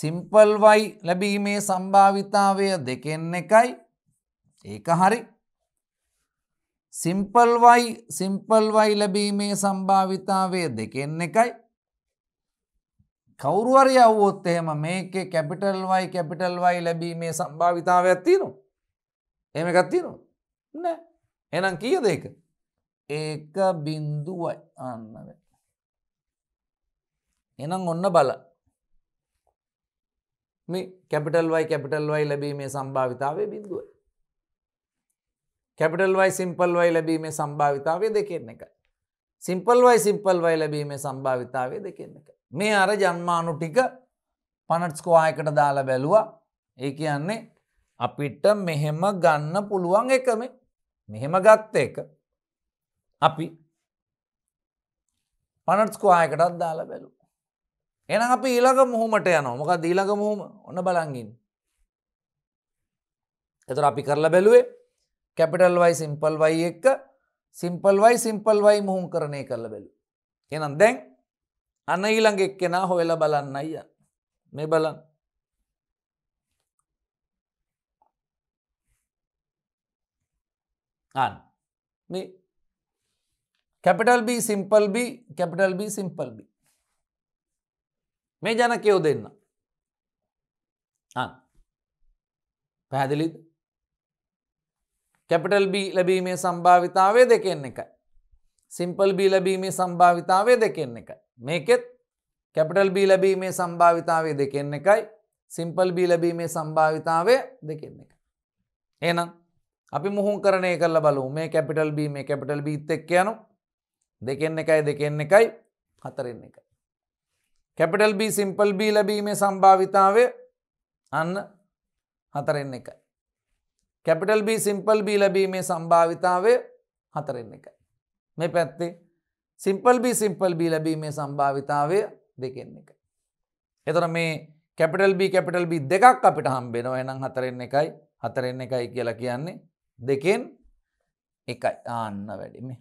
සිම්පල් වයි ලැබීමේ සම්භාවිතාවය දෙකෙන් එකයි ඒක හරි සිම්පල් වයි සිම්පල් වයි ලැබීමේ සම්භාවිතාවය දෙකෙන් එකයි කවුරුවරි අවුවොත් එහෙම මේකේ කැපිටල් වයි කැපිටල් වයි ලැබීමේ සම්භාවිතාව ඇත්තිනු. එම එකත්තිනු නෑ එනම් කියද එක ඒක බින්දුවයි අන්නද. එනම් ඔන්න බල මේ කැපිටල් වයි කැපිටල් වයි ලැබීමේ සම්භාවිතාවේ බින්දුව. කැපිටල් වයි සිම්පල් වයි ලැබීමේ සම්භාවිතාවේ දෙකෙන්න එකයි. සිම්පල් වයි සිම්පල් වයි ලැබීමේ සම්භාවිතාවේ දෙකෙන්න එක. මේ අර ජන්මානු ටික පනට්ස්කෝආයකට දාලා බැලුවා ඒ කියන්නේ අපිට මෙහෙම ගන්න පුළුවන් එකම මෙහෙම ගත්ත එක අපි පනට්ස්කෝආයකටත් දාලා බැලු. එන අපි ඊළඟ මුහමට යන මොක දීළඟ මුහම ඔන්න බලගින්. එතුර අපි කරලා බැලුවේ කැපිටල් වයි සිම්පල් වයි එක්ක සිම්පල් වයි සිම්පල් වයි මුහුම් කරණය කරලා බැලු. එනම් දැන් අන ඊළඟ එක්කෙනා හොයලා බලන්න අය මේ බලන් අන් මේ capital B simple B capital B simple B මේ ජනකයෝ දෙන්න පැහැදිලිද කැපිටල් B ලැබීමේ සම්භාවිතාවය දෙකෙන් එකයි සිම්පල් B ලැබීමේ සම්භාවිතාවය දෙකෙන් එකයි මේකෙත් කැපිටල් B ලැබීමේ සම්භාවිතාවය දෙකෙන් එකයි සිම්පල් B ලැබීමේ සම්භාවිතාවය දෙකෙන් එක. එනම් අපි මුහුන් කරණය කරල බලු මේ කැපිටල් B මේ කැපිටල් B එක් යනු දෙකෙන් එකයි දෙකෙන් එකයි හතරෙන් එක. කැපිටල් B සිම්පල් B ලැබීමේ සම්භාවිතාවය අන්න හතරෙන් එකයි. කැපිටල් B සිම්පල් B ලැබීමේ සම්භාවිතාවය හතරෙන් එකයි. මේ පැත්තේ සිම්පල් B සිම්පල් B ලැබීමේ සම්භාවිතාවය දෙකෙන් එක. එතොර මේ කැපිටල් B කැපිටල් B දෙකක් අපිට හම්බෙනවා එනම් හතරෙන් එකයි හතරෙන් එකයි කියලා කියන්නේ දෙකෙන් එකයි ආන්න වැඩිමේ.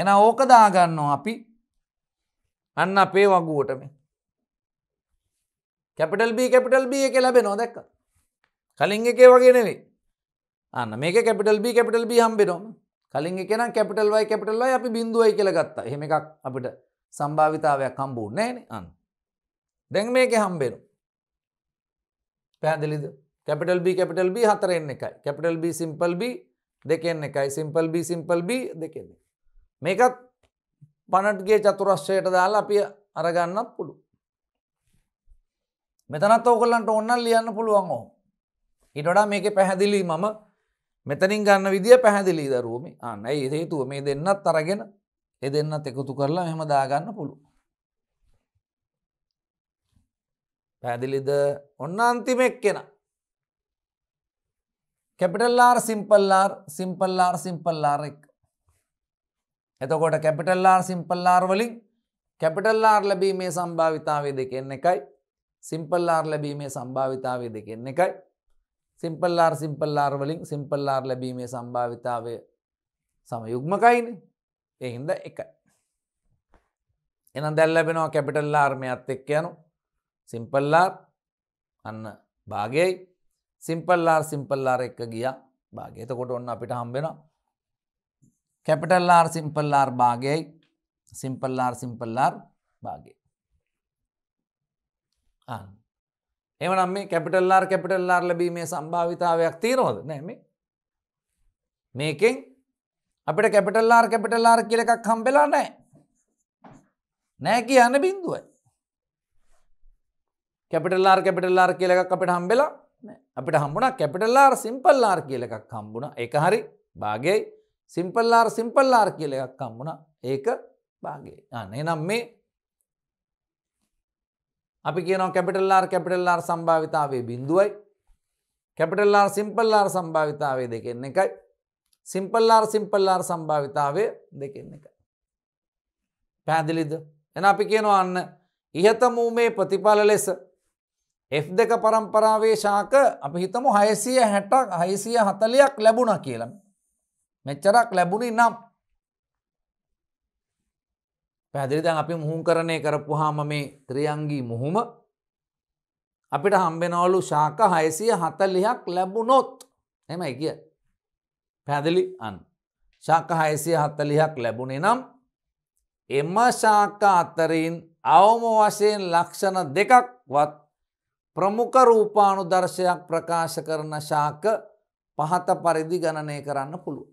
එන ඕක දාගන්නවා අපි අන්න අපේ වගුවටම කැපිටල් B කැපිටල් B එක ලැබෙනවා දැක්ක කලින් එකේ වගේ නෙවෙයි අන්න මේක කැපිටල් B කැපිටල් B හම්බෙනවා කලින් එකන කැපිටල්වයි කැපිටල්ලයි අපි බිඳුවයි කියලගත්තා හෙම එකක් අපිට සම්භාවිතාවයක් කම්බූ නෑන අන්න. දැන් මේක හම්බෙනු. පැදිලිද කැපිටල් B කැපිටල් B හතරෙන් එකයි කැපිටල් B සිම්පල් B දෙකෙන් එකයි සිම්පල් B සිම්පල් B දෙකෙන්නේ. මේකත් පනට්ගේ චතුරශ්‍රයට දාලා අපි අරගන්නත් පුළු. මෙතනත් ඕකල්ලන්ට ඔන්නල් ලියන්න පුළුවන් ඕ. ඉටඩා මේක පැහැදිලි මම මෙතනින් ගන්න විදිිය පැහැදිලි දරුවම අන්න ඒ හේතුව මේ දෙන්නත් තරගෙන එ දෙන්නත් එකතු කරලා මෙහම දාගන්න පුළු. පැදිලිද ඔන්න අන්තිමෙක් කෙන. කැපිටල්ලාර් සිම්පල්ලාර් සිම්පල්ලාර් සිම්පල්ලාරෙක්. එතකොට කැපිටල්ලාර් සිම්පල්ලාර් වලින් කැපිටල්ලාර් ලැබීමේ සම්භාවිතාවේ දෙකෙන් එකයි සිම්පල්ලාර් ලැබීමේ සම්භාවිතාවේ දෙකෙන් එකයි සිම්පල්ලාර් සිම්පල්ලාර් වලින් සිම්පල්ලාර් ලැබීමේ සම්භාවිතාවය සම යුග්මකයින එහින්ද එකයි. එනම් දැල් ලැබෙනවා කැපිටල් ආර්මයත් එක්ක යනු සිම්පල්ලාර් අන්න භාගයයි සිම්පල්ලාර් සිම්පල්ලාර එක්ක ගිය භාගයතකොට ඔන්න අපිට හම්බෙන කැපිටල්ලාර් සිම්පල්ලාර් භාගයයි සිම්පල්ලාර් සිම්පල්ලාර් භාගය අන්න එමනම් මේ කැපිටල්ලාර් කැපිටල්ලාර් ලැබීමේ සම්භාවිතාවයක් තීරෝද නෑම මේකෙන් අපිට කැපිටල්ලාර් කැපිටල්ලාර් කියල එකක් හම්බෙලා නෑ නෑ කියන්න බින්දුවයි කැපිටල්ලාර් කැපිටල්ලාර් කියල එකක් අපිට හම්බෙලා අපිට හම්බුණ කැපිටල්ලාර් සිම්පල්ලාර් කියල එකක් හම්බුණ එක හරි භාගයි සිම්පල්ලාර් සිම්පල්ලාර් කියල එකක් හම්බුණ ඒක භාගේ අන්න එනම් මේ අපි කියන කැපිටල් R කැපිටල් R සම්භාවිතාවේ බිඳුවයි කැපිටල් R සිම්පල් R සම්භාවිතාවේ දෙකෙන් එකයි සිම්පල් R සිම්පල් R සම්භාවිතාවේ දෙකෙන් එකයි පැහැදිලිද එන අපි කියනවා අන්න ඉහත මූමේ ප්‍රතිඵල ලෙස F දෙක පරම්පරාවේ ශාක අපි හිතමු හයසිය හැටක් හයිසිය හතලයක් ලැබුණ කියලා මෙච්චරක් ලැබුණි නම් පැදිරි දැන් අපි මුහුම් කරණය කරපුහාම මේ ත්‍රියංගී මුහුම අපිට හම්බෙනවලු ශාක හයසිය හතල්ලිහක් ලැබුණොත් එමයි කිය පැදිලි අන් ශාක හයසිය හත්තලිහක් ලැබුණේ නම් එම ශාක අතරින් අවම වශයෙන් ලක්ෂණ දෙකක්වත් ප්‍රමුඛ රූපාණු දර්ශයක් ප්‍රකාශ කරන ශාක පහත පරිදි ගණනය කරන්න පුළුව.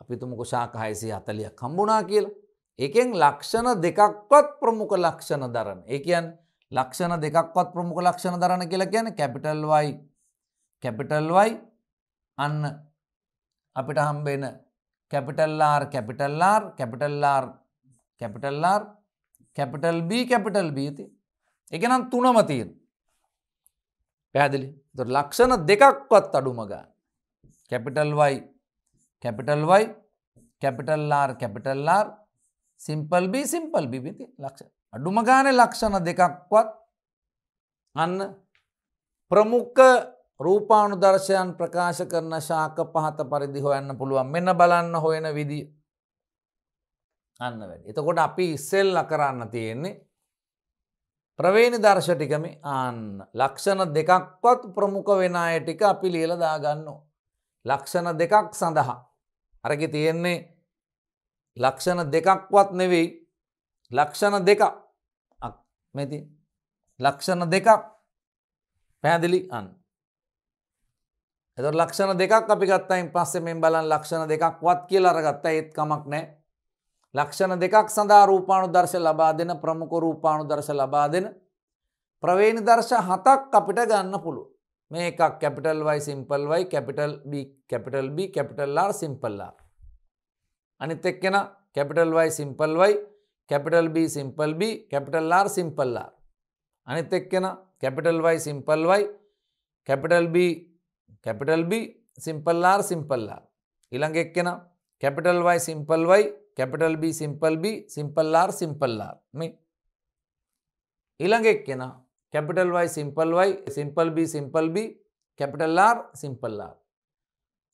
අපිතුමක ශාක හයසිය හතලියක් කම්බුණා කියලා එකෙන් ලක්ෂණ දෙකක්වත් ප්‍රමුඛ ලක්ෂණ දරන. ඒකයන් ලක්ෂණ දෙකක්වත් ප්‍රමුඛ ලක්ෂණ දරන කියලා කියන කැපිටල්වයි කැපිටල්වයි අන්න අපිට හම්බෙන capital R capital R capital R කැපිටල්ලාර් capital B capital B ති එකනම් තුනම තියෙන පැදිලි ලක්ෂණ දෙකක්වත් අඩුමගා කැපිටල්වයි කැපිටල්වයි කැපිටල්ලාර් කැපිටල්ලාර් සිම්පල් බී සිම්පල් බිවිති ලක්ෂ අඩුම ගාන ලක්ෂණ දෙකක්වත් අන්න ප්‍රමුක්ක රූපාණු දර්ශයන් ප්‍රකාශ කරන ශාක පහත පරිදි හොයන්න පුළුවන් මෙන්න බලන්න හොයන විදි අන්න වැඩ එතකොට අපි ඉස්සෙල්ල කරන්න තියෙන්නේ ප්‍රවේණි දර්ශ ටිකම ආන්න ලක්ෂණ දෙකක්වත් ප්‍රමුඛ වෙන අය ටික අපි ලියල දාගන්නෝ. ලක්ෂණ දෙකක් සඳහා. අරග තියෙන්නේ ලක්ෂණ දෙකක්වත් නෙවෙයි ලක්ෂණ දෙක මෙති ලක්ෂණ දෙකක් පැහැදිලි අන්න. එත ලක්ෂණ දෙකක් අපි ගත්තයින් පස්සෙ මෙ බලන් ලක්ෂණ දෙකක් වත් කියල අරගත්ත ඒත් කමක් නෑ ලක්ෂණ දෙකක් සඳහා රූපාණු දර්ශ ලබා දෙන ප්‍රමුඛ රූපාණු දර්ශ ලබා දෙන ප්‍රවේණි දර්ශ හතක් අපිට ගන්න පුළුව මේ එකක් capital Y simple Y capital B capital B capital R simple R අනිත් එක්කෙන capital Y simple Y capital B simple B capital R simple R අනිත් එක්කෙන capital Y simple Y capital B capital B simple R simple R ඊළඟ එක්කෙන capital Y simple Y capital B simple B simple R simple R මේ ඊළඟ එක්කෙන capital Y simple Y simple B simple B capital R simple R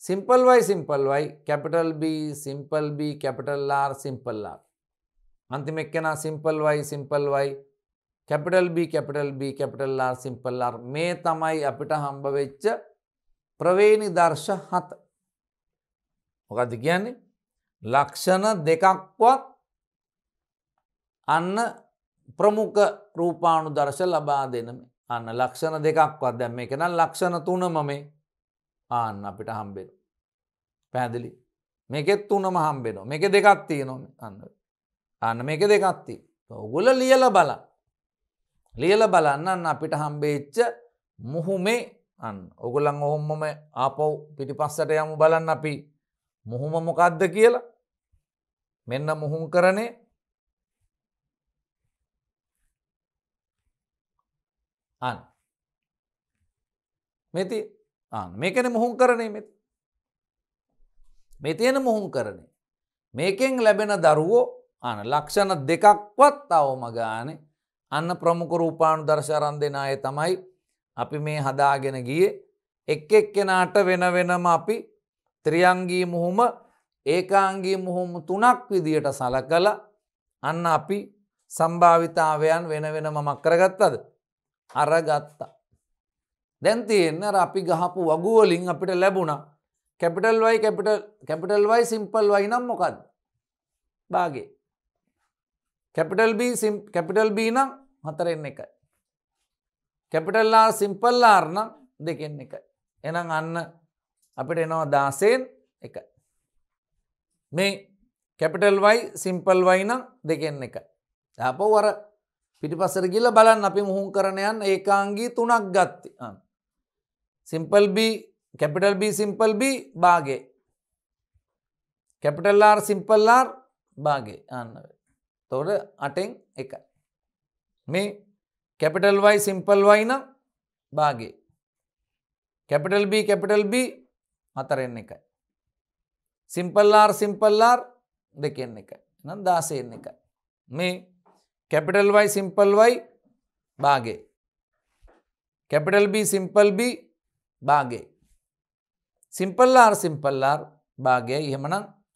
simple y simple y capital B simple B capital R simple R අන්තිම එක්කෙනා simple y simple y capital B capital B capital R simple R මේ තමයි අපිට හම්බ වෙච්ච ප්‍රවේණි දර්ශ 7 මොකද්ද කියන්නේ ලක්ෂණ දෙකක්වත් අන්න ප්‍රමුඛ රූපාණු දර්ශ ලබා දෙන අන්න ලක්ෂණ දෙකක්වත් දැන් මේක නම් ලක්ෂණ තුනම මේ ආන්න අපිට හම්බෙන. පැදිලි මේකෙත් තුනම හම්බෙන මේක දෙකත්තිය නො අන්න අන්න මේක දෙකත්ති ඔගුල ලියල බල ලියල බලන්නන්න අපිට හම්බේච්ච මුහුමේ අන් ඔගුලන් ඔහොම්මම ආපව් පිටිපස්සට යමු බලන්න අපි මුහුම මොකක්ද කියලා මෙන්න මුහුම් කරනේ අන් මෙති මේකන මුහුන් කරනේ මෙ මේ තියෙන මුහුන් කරනේ මේකෙන් ලැබෙන දරුවෝ අන ලක්ෂණ දෙකක්වත් අවම ගානේ අන්න ප්‍රමුඛ රූපාණු දර්ශරන් දෙන අය තමයි අපි මේ හදාගෙන ගිය එක් එක් කෙනාට වෙන වෙනම අපි ත්‍රියංගී මුහුම ඒකාංගී මුහුම තුනක් විදියට සලකල අන්න අපි සම්භාවිතාවයන් වෙන වෙන මමක් කරගත්තද අරගත්තා දැන් තියෙන්න අපි ගහපු වගුවලින් අපිට ලැබුණ capital Y capital Y simple Y නම් මොකක්ද බාගේ කැපිටල් කැපිටල් බී නම් හතරෙන් එකයි කැපිටල්ලා සිම්පල්ලාර්න දෙකෙන් එකයි එනම් අන්න අපිට එනවා දාසයෙන් එකයි මේ කැපිටල් වයි සිම්පල් වයි නම් දෙකෙන් එකයි අප වර පිටිපසර ගිල බලන් අපි මුහුන් කරණයන් ඒකාංගී තුනක් ගත්ති අන්න simple B capital B simple B භාගේ capital R simple R භාගේ අන්න තෝට අටෙන් එකයි මේ capital Y simple Y නම් භාගේ capital B capital B හතරෙන් එකයි simple R simple R දෙකෙන් එකයි නම් දාසයෙන් එකයි මේ capital Y simple Y භාගේ capital B simple B භාගේ. සිම්පල්ලාර් සිම්පල්ලාර් භාගය ඉහෙමන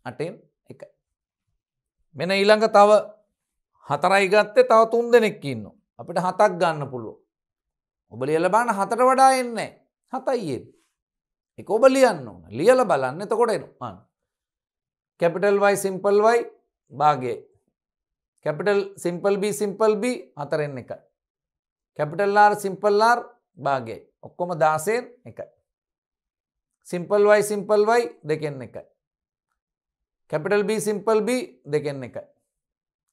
අටෙන් එකයි. මෙන ඊළඟ තව හතරයි ගත්තේ තව තුන් දෙනෙක් ඉන්න. අපිට හතක් ගන්න පුළුව. ඔබ ලියල බාන හතට වඩා එන්නේ හතයියේ. එක ඔබ ලියන්න ඕන ලියල බලන්න එතකොට එනවා. කැපිටල් වයි සිම්පල් වයි භාගේ. Capital simple B simple B හතරෙන් එක. කැපිටල් R සිම්පල් R භාගේ. ඔක්කොම දාසයෙන් එකයි. සිම්පල් වයි සිම්පල් වයි දෙකෙන් එකයි. කැපිටල් B සිම්පල් B දෙකෙන් එකයි.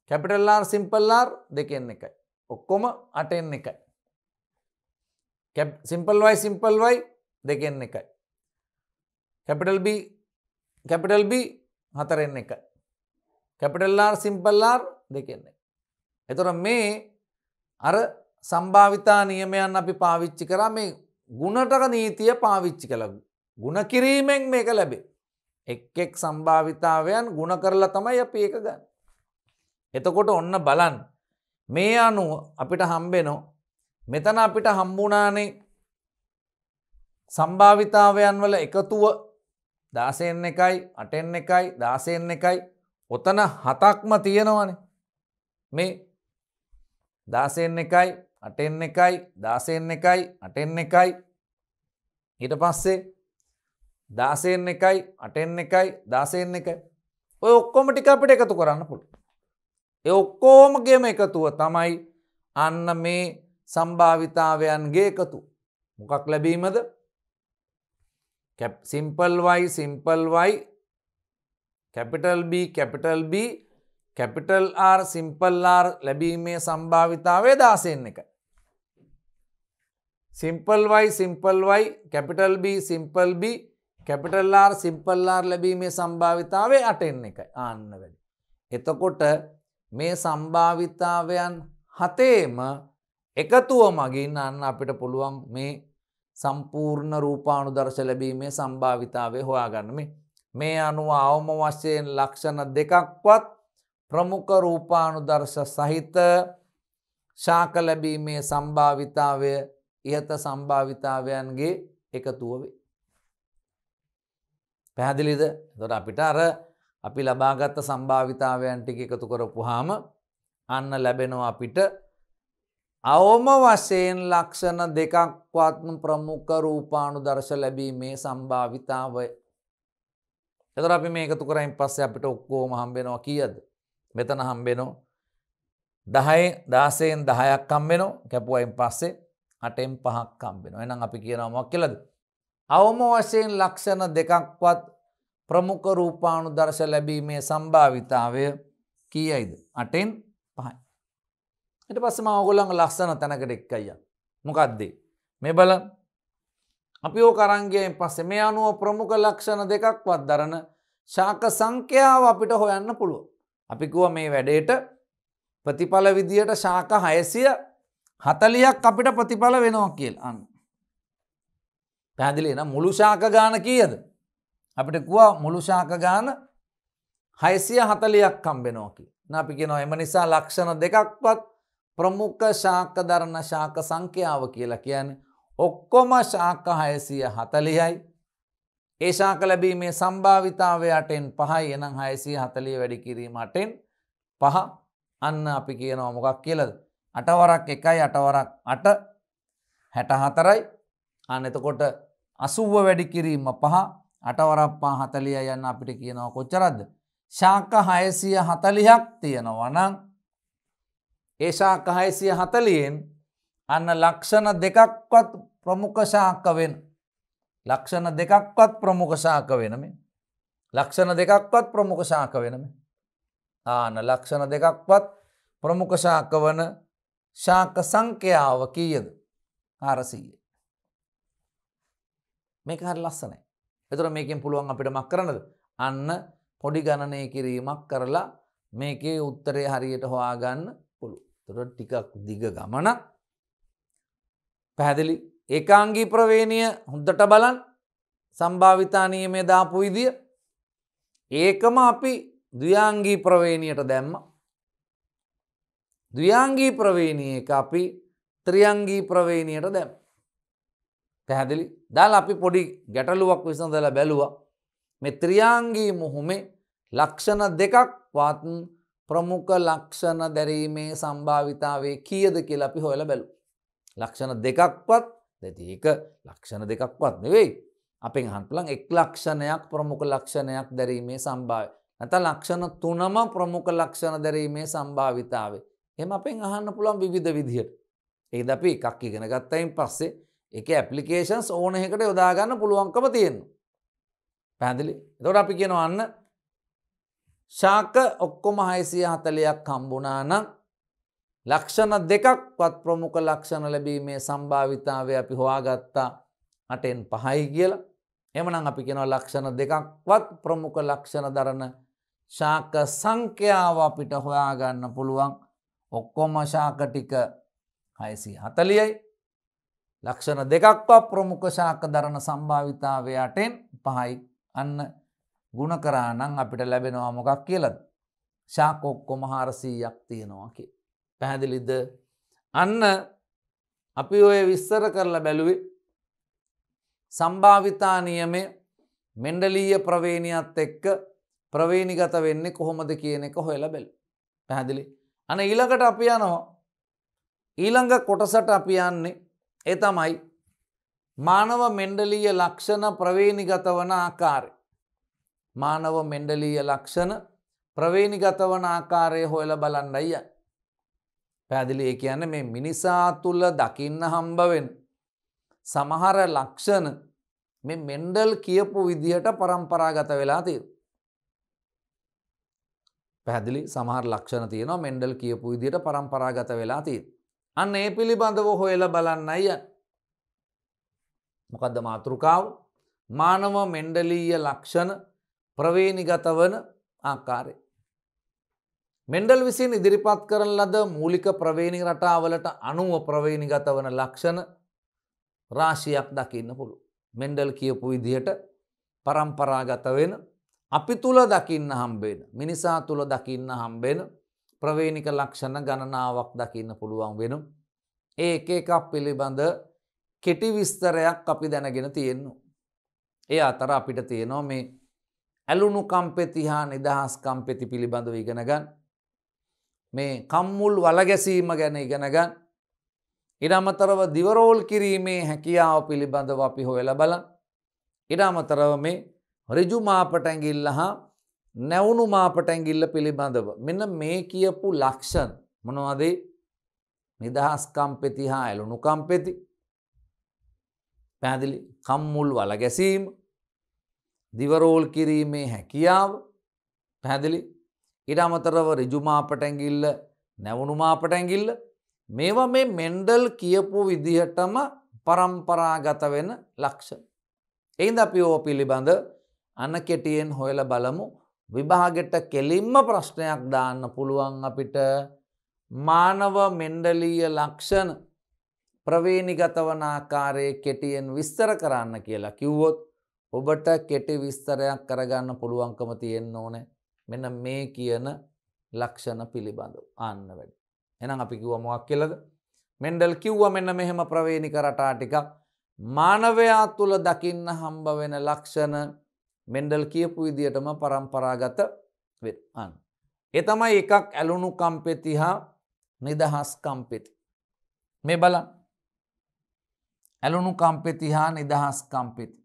කැපිටල් R සිම්පල් R දෙකෙන් එකයි. ඔක්කොම අටෙන් එකයි. සිම්පල් වයි සිම්පල් වයි දෙකෙන් එකයි. කැපිටල් B කැපිටල් B හතරෙන් එකයි. කැපිටල් R සිම්පල් R දෙකෙන් එක. එතොර මේ අර සම්භාවිතා නියමයන් අපි පාවිච්චි කරා මේ ගුණටක නීතිය පාවිච්චි කළ ගුණ කිරීමෙන් මේක ලැබේ. එක් එක් සම්භාවිතාවයන් ගුණ කරලා තමයි අප ඒක ගන්න. එතකොට ඔන්න බලන් මේ අනුව අපිට හම්බෙනෝ මෙතන අපිට හම්බුණානේ සම්භාවිතාවයන් වල එකතුව දාසයෙන් එකයි අටෙන් එකයි දාසයෙන් එකයි ඔතන හතක්ම තියෙනවනේ මේ දාසයෙන් එකයි අටෙන් එකයි දාසයෙන් එකයි අටෙන් එකයි ඊට පස්සේ දාසයෙන් එකයි අටෙන් එකයි දාසයෙන් එක ඔය ඔක්කොම ටික අපිට එකතු කරන්න පුළ ඒ ඔක්කෝමගේම එකතුව තමයි අන්න මේ සම්භාවිතාවයන්ගේ එකතු මොකක් ලැබීමද simple Y simple Y capital B capital B capital R simple R ලැබීමේ සම්භාවිතාවේ දාසයෙන් එකයි simple Y simple Y capital B simple B capital R simple R ලැබීමේ සම්භාවිතාවේ අටෙන් එකයි ආන්න වැඩි. එතකොට මේ සම්භාවිතාවයන් හතේම එකතුව මගින් අන්න අපිට පුළුවන් මේ සම්පූර්ණ රූපාණු දර්ශ ලැබීමේ සම්භාවිතාවේ හොයාගන්න මේ මේ අනුව අවම වශයෙන් ලක්ෂණ දෙකක්වත් ප්‍රමුඛ රූපාණු දර්ශ සහිත ශාක ලැබීමේ සම්භාවිතාවය ඉහත සම්භාවිතාවයන්ගේ එකතුව වේ. පැහැදිලිද දොට අපිට අර අපි ලබාගත්ත සම්භාවිතාවයන් ටික එකතු කරපුහාම අන්න ලැබෙනවා අපිට අවම වශයෙන් ලක්ෂණ දෙකක්වත්ම ප්‍රමුඛ රූපාණු දර්ශ ලැබීමේ සම්භාවිතාවය. එතර අපි මේ එකතු කරයින් පස්සේ අපිට ඔක්කෝම හම්බෙනවා කියද. මෙතන හම්බෙනෝ දහයි දාසයෙන් දහයක් කම්බෙනෝ කැපුවයින් පස්සේ අටෙන් පහක් කම්බෙන එනම් අපි කියනමක් කියලද. අවම වශයෙන් ලක්ෂණ දෙකක්වත් ප්‍රමුඛ රූපාණු දර්ශ ලැබීමේ සම්භාවිතාවය කියයිද. අටෙන් පහයි. එට පස්සම ඔගොල්ලඟ ලස්සන තැනකට එක් අයිය. මොකක්දේ. මේ බල අපි ඕ කරංගයෙන් පස්සේ මේ අනුව ප්‍රමුඛ ලක්ෂණ දෙකක්වත් දරන ශාක සංඛ්‍යාව අපිට හොයන්න පුළුව. අපි කුව මේ වැඩේට ප්‍රතිඵල විදියට ශාක හයසිය හතලියක් අපිට ප්‍රතිඵල වෙනවා කියල් අන්න. පැදිලි නම් මුළු ශාකගාන කියද. අපිට කවා මුළු ශාකගාන හයිසිය හතලියක් කම්බෙනෝකි. අපි කියෙනවා එම නිසා ලක්ෂණ දෙකක්වත් ප්‍රමුඛ ශාක දරණ ශාක සංඛ්‍යාව කියලා කියන ඔක්කොම ශාක හයසිය හතලියයි ඒ ශාක ලැබීමේ සම්භාවිතාවයටෙන් පහයි එනම් හයසිය හතලිය වැඩි කිරීමටෙන් පහ අන්න අපි කියනවා මොකක් කියලද අටවරක් එකයි අටවරක් අට හැටහතරයි අනතකොට අසුව වැඩි කිරීම පහ අටවරප්පා හතලිය යන්න අපිට කියනව කොච්චරද. ශාක හයසිය හතලිහක් තියෙනවනං ඒ ශාක හයසිය හතලියෙන් අන්න ලක්ෂණ දෙකක්වත් ප්‍රමුඛශාක වෙන. ලක්ෂණ දෙකක්වත් ප්‍රමුඛශාක වෙනම. ලක්ෂණ දෙකක්වත් ප්‍රමුඛශාක වෙනම. ආන ලක්ෂණ දෙකක්වත් ප්‍රමුඛශාක වන ශාක සංඛ්‍යාව කීයද හාරසීය. මේක හරි ලස්සනයි. එතුර මේකින් පුළුවන් අපිට මක් කරනද. අන්න පොඩි ගණනය කිරීමක් කරලා මේකේ උත්තරය හරියට හොයාගන්න පුළු. තුර ටිකක් දිග ගමන පැහැදිලි ඒකාංගී ප්‍රවේණය හොඳට බලන් සම්භාවිතානීමේ දාපු විදිය ඒකම අපි දයාංගී ප්‍රවේණයට දැම්ම දවියංගී ප්‍රවේණය එක අපි ත්‍රියංගී ප්‍රවේණයට දැම්. පැහැදිලි දැල් අපි පොඩි ගැටලුවක් විසඳල බැලුව මෙ ත්‍රියංගී මුහුමේ ලක්ෂණ දෙකක් වත් ප්‍රමුඛ ලක්ෂණ දැරීමේ සම්භාවිතාවේ කියද කියලා අපි හොයල බැලු. ලක්ෂණ දෙකක්වත් දැතික ලක්ෂණ දෙකක්වත් නෙවෙයි අපෙන් හන්පලන් එක් ලක්ෂණයක් ප්‍රමුඛ ලක්ෂණයක් දැරීමේ සම්භාව. නැත ලක්ෂණ තුනම ප්‍රමුඛ ලක්ෂණ දැරීමේ සම්භාවිතාවේ. එම අපෙන් අහන්න පුළුවන් විවිධ විදිහට. ඒද අපි එකක් ඉගෙන ගත්තයින් පස්සේ එක ඇපලිකේෂන්ස් ඕන එකට යොදාගන්න පුළුවන්කම තියෙන්න. පැදිලි දොට අපි කියෙනවන්න ශාක ඔක්කොම හයිසිය හතලයක් කම්බුනානම් ලක්ෂණ දෙකක්වත් ප්‍රමුඛ ලක්ෂණ ලැබීමේ සම්භාවිතාවය අපි හොයාගත්තා අටෙන් පහයි කියලා එමනම් අපි කෙනව ලක්ෂණ දෙකක්වත් ප්‍රමුඛ ලක්ෂණ දරන ශාක සංඛ්‍යාව අපිට හොයාගන්න පුළුවන් ඔක්කොම ශාක ටික හයසි හතලියයි ලක්ෂණ දෙකක්වා ප්‍රමුඛ ශාක දරන සම්භාවිතාවයටෙන් පහයි අන්න ගුණ කරා නං අපිට ලැබෙනවා මොකක් කියලද ශාකෝක්කොම හාරසීයක් තියෙනවාකි. පැහැදිලිද අන්න අපි ඔය විස්සර කරලා බැලුවේ සම්භාවිතා නියමේ මෙන්ඩලීය ප්‍රවේණියත් එක්ක ප්‍රවේණිගත වෙන්නේ කොහොමද කියන එක හොයලා බැලු පැහැදිලි අන ඊළඟට අපි යනවා ඊළඟ කොටසට අපි යන්නේ ඒ තමයි මානව මෙන්ඩලීය ලක්ෂණ ප්‍රවේණිගත වන ආකාරය. මානව මෙන්ඩලීය ලක්ෂණ ප්‍රවේණිගත වන ආකාරය හොයල බලන්නයි යන්. පැදිලි ඒ කියන්න මේ මිනිසා තුළ දකින්න හම්බවෙන්. සමහර ලක්ෂණ මෙ මෙන්ඩල් කියපු විදිහට පරම්පරාගත වෙලා තිීර. පැහැදිලි සමහර ලක්ෂණ තියෙනවා මෙන්ඩල් කියපු විදියට පරම්පරාගත වෙලා තියෙන. අන්න ඒ පිළිබඳව හොයලා බලන්නයි යන්. මොකද්ද මාතෘකාව? මානව මෙන්ඩලීය ලක්ෂණ ප්‍රවේණිගත වන ආකාරය. මෙන්ඩල් විසින් ඉදිරිපත් කරන ලද මූලික ප්‍රවේණි රටාවලට අනුව ප්‍රවේණිගත වන ලක්ෂණ රාශියක් දකින්න පුළු. මෙන්ඩල් කියපු විදිහට පරම්පරාගත වෙන අපි තුළ දකින්න හම්බෙන මිනිසා තුළ දකින්න හම්බෙන ප්‍රවේනික ලක්ෂණ ගණනාවක් දකින්න පුළුවන් වෙන. ඒ එක එකක් පිළිබඳ කෙටි විස්තරයක් අපි දැනගෙන තියෙන්නු. ඒ අතර අපිට තියෙනවා මේ ඇලුණු කම්පෙති හා නිදහස් කම්පෙති පිළිබඳව ඉගෙනගන් මේ කම්මුල් වලගැසීම ගැන ඉගෙනගන් ඉඩමතරව දිවරෝල් කිරීමේ හැකියාව පිළිබඳව අපි හොයල බලන් ඉඩාමතරව මේ රිජු මාපටැගිල්ල හා නැවුණු මාපටැගිල්ල පිළිබඳව. මෙන්න මේ කියපු ලක්ෂන් මොනවදේ නිදහස්කම්පෙති හා ඇලුණු කම්පෙති පැදිලි කම්මුල් වල ගැසීම දිවරෝල් කිරීමේ හැකියාව පැදිලි ඉඩ අමතරව රිජුමාපටැගිල්ල නැවුණුමාපටැගිල්ල මේවා මේ මෙන්ඩල් කියපු විදිහටම පරම්පරාගත වෙන ලක්ෂ. එයින්ද අපි ඕ පිළිබඳ අන කෙටියෙන් හොයල බලමු විභාගෙට කෙලින්ම ප්‍රශ්නයක් දාන්න පුළුවන් අපිට මානව මෙන්ඩලීය ලක්ෂණ ප්‍රවේණිගතවන ආකාරයේ කෙටියෙන් විස්තර කරන්න කියලා කිව්වොත් ඔබට කෙටි විස්තරයක් කරගන්න පුළුවන්කම තියෙන්න ඕනේ මෙන්න මේ කියන ලක්ෂණ පිළිබඳව ආන්න වැඩි. එනම් අපි කිව්ව මොකක් කියලාද? මෙන්ඩල් කිව්ව මෙන්න මෙහෙම ප්‍රවේණික රටා ටිකක් මානවයා තුළ දකින්න හම්බ වෙන ලක්ෂණ මෙන්ඩල් කියපු විදියටම පරම්පරාගත අන්. එතමයි එකක් ඇලුණු කම්පෙති හා නිදහස් කම්පෙති. මේ බල ඇලුණු කම්පෙති හා නිදහස් කම්පෙති.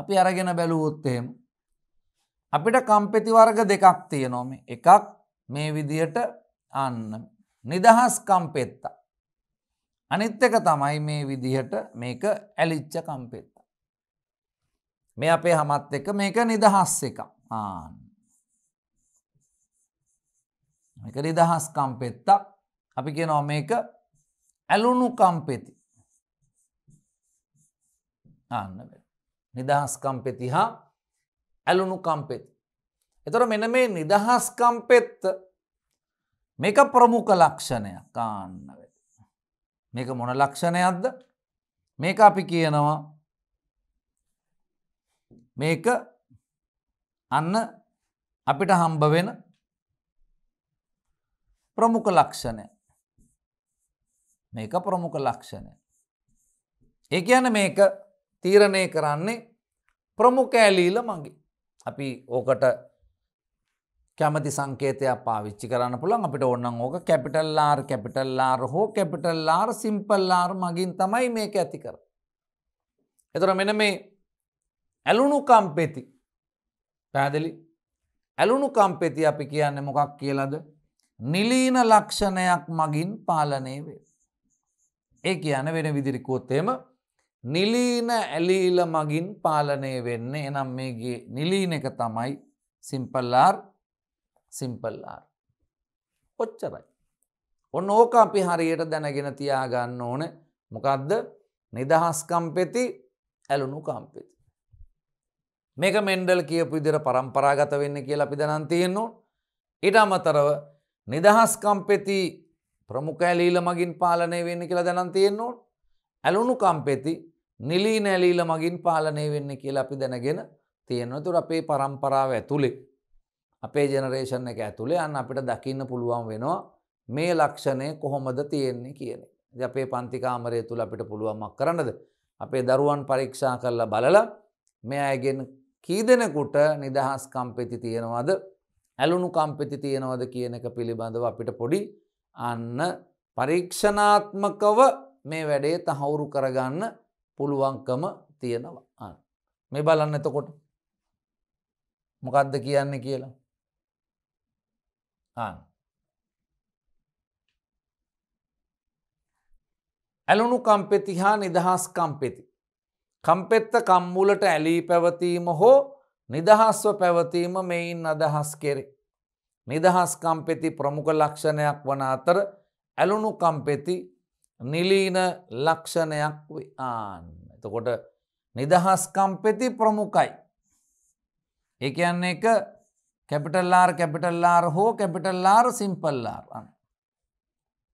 අපි අරගෙන බැලුවොත්තේම. අපිට කම්පෙති වර්ග දෙකක් තියනොම එකක් මේ විදියට අන්න. නිදහස් කම්පෙත්තා. අනිත් එක තමයි මේ විදිහට මේක ඇලිච්ච කම්පෙත්. මේ අපේ හමත් එක මේක නිදහස් එක ආන්න. මේක නිදහස් කම්පෙත්තක් අපි කියනවා මේක ඇලුණු කම්පෙති ආන්න නිදහස් කම්පෙති හා ඇලුණු කම්පෙති. එතොර මෙන මේ නිදහස් කම්පෙත්ත මේක ප්‍රමුඛ ලක්ෂණයක් කාන්න වෙ. මේක මොන ලක්ෂණයක්ද මේක අපි කියනවා මේක අන්න අපිට හම්බ වෙන ප්‍රමුඛ ලක්ෂණය මේක ප්‍රමුඛ ලක්ෂණය. ඒ කියන මේක තීරණය කරන්නේ ප්‍රමුඛ ඇලීල මගේ. අපි ඕකට කැමති සංකේතයක් පාවිච්චි කරන්න පුළන් අපිට ඔන්නන් ඕක කැපිටල්ලාර් කැපිටල්ලාර් හෝ කැපිටල්ලාර් සිම්පල්ලාර් මගින් තමයි මේක ඇති කර. එතර මෙන මේ ඇලුණු කම්පෙති පැදිලි ඇලුණු කම්පෙති අපි කියන්න මොකක් කියලද නිලීන ලක්ෂණයක් මගින් පාලනය වේ. ඒ කියන වෙන විදිරිකෝත්තේම නිලීන ඇලීල මගින් පාලනය වෙන්නේ එනම් මේගේ නිලීන එක තමයි සිම්පල්ලාර් සිම්පල්ලාර්. ඔච්චරයි. ඔන්න ඕක අපි හරියට දැනගෙන තියාගන්න ඕන මොකක්ද නිදහස්කම්පෙති ඇලුණු කම්පෙති. මේක මෙන්ඩල් කියපු ඉදිර පරම්පරාගත වෙන්න කියලා අපි දනන් තියෙන්නු. ඉට අමතරව නිදහස් කම්පෙති ප්‍රමුඛඇලීල මගින් පාලනය වෙන්න කියලා දැනන් තියෙන්නු. ඇලුණු කම්පෙති නිලී නැලීල මගින් පාලනය වෙන්න කියලා අපි දැනගෙන තියෙන්ව තුර අපේ පරම්පරාව ඇතුළේ. අපේ ජනරේෂණ එක ඇතුළේ අන්න අපිට දකින්න පුළුවන් වෙනවා මේ ලක්ෂණය කොහොමද තියෙන්නේ කියන. අපේ පන්තිකාමරය තුළ අපිට පුළුවමක් කරන්නද. අපේ දරුවන් පරීක්ෂා කරලා බලලා මේ අයගෙන් කීදෙනකුට නිදහස් කම්පෙති තියෙනවද ඇලුණු කම්පෙති තියෙනවද කියන එක පිළිබඳව අපිට පොඩි අන්න පරීක්ෂණාත්මකව මේ වැඩේ තහවුරු කරගන්න පුළුවන්කම තියෙනවා මේ බලන්න එතකොට මොකක්ද කියන්න කියලා ඇලුණු කම්පෙති හා නිදහස් කම්පෙති කම්පෙත්ත කම්මුලට ඇලී පැවතීම හෝ නිදහස්ව පැවතීම මෙයින් අදහස් කෙරේ. නිදහස් කම්පෙති ප්‍රමුඛ ලක්ෂණයක් වන අතර ඇලුණු කම්පෙති නිලීන ලක්ෂණයක් ආන්න. එතකොට නිදහස් කම්පෙති ප්‍රමුඛයි. ඒ කියන්නේ එක කැපිටල්ලාර් කැපිටල්ලාර් හෝ කැපිටල්ලාර් සිම්පල්ලාර් අන්න.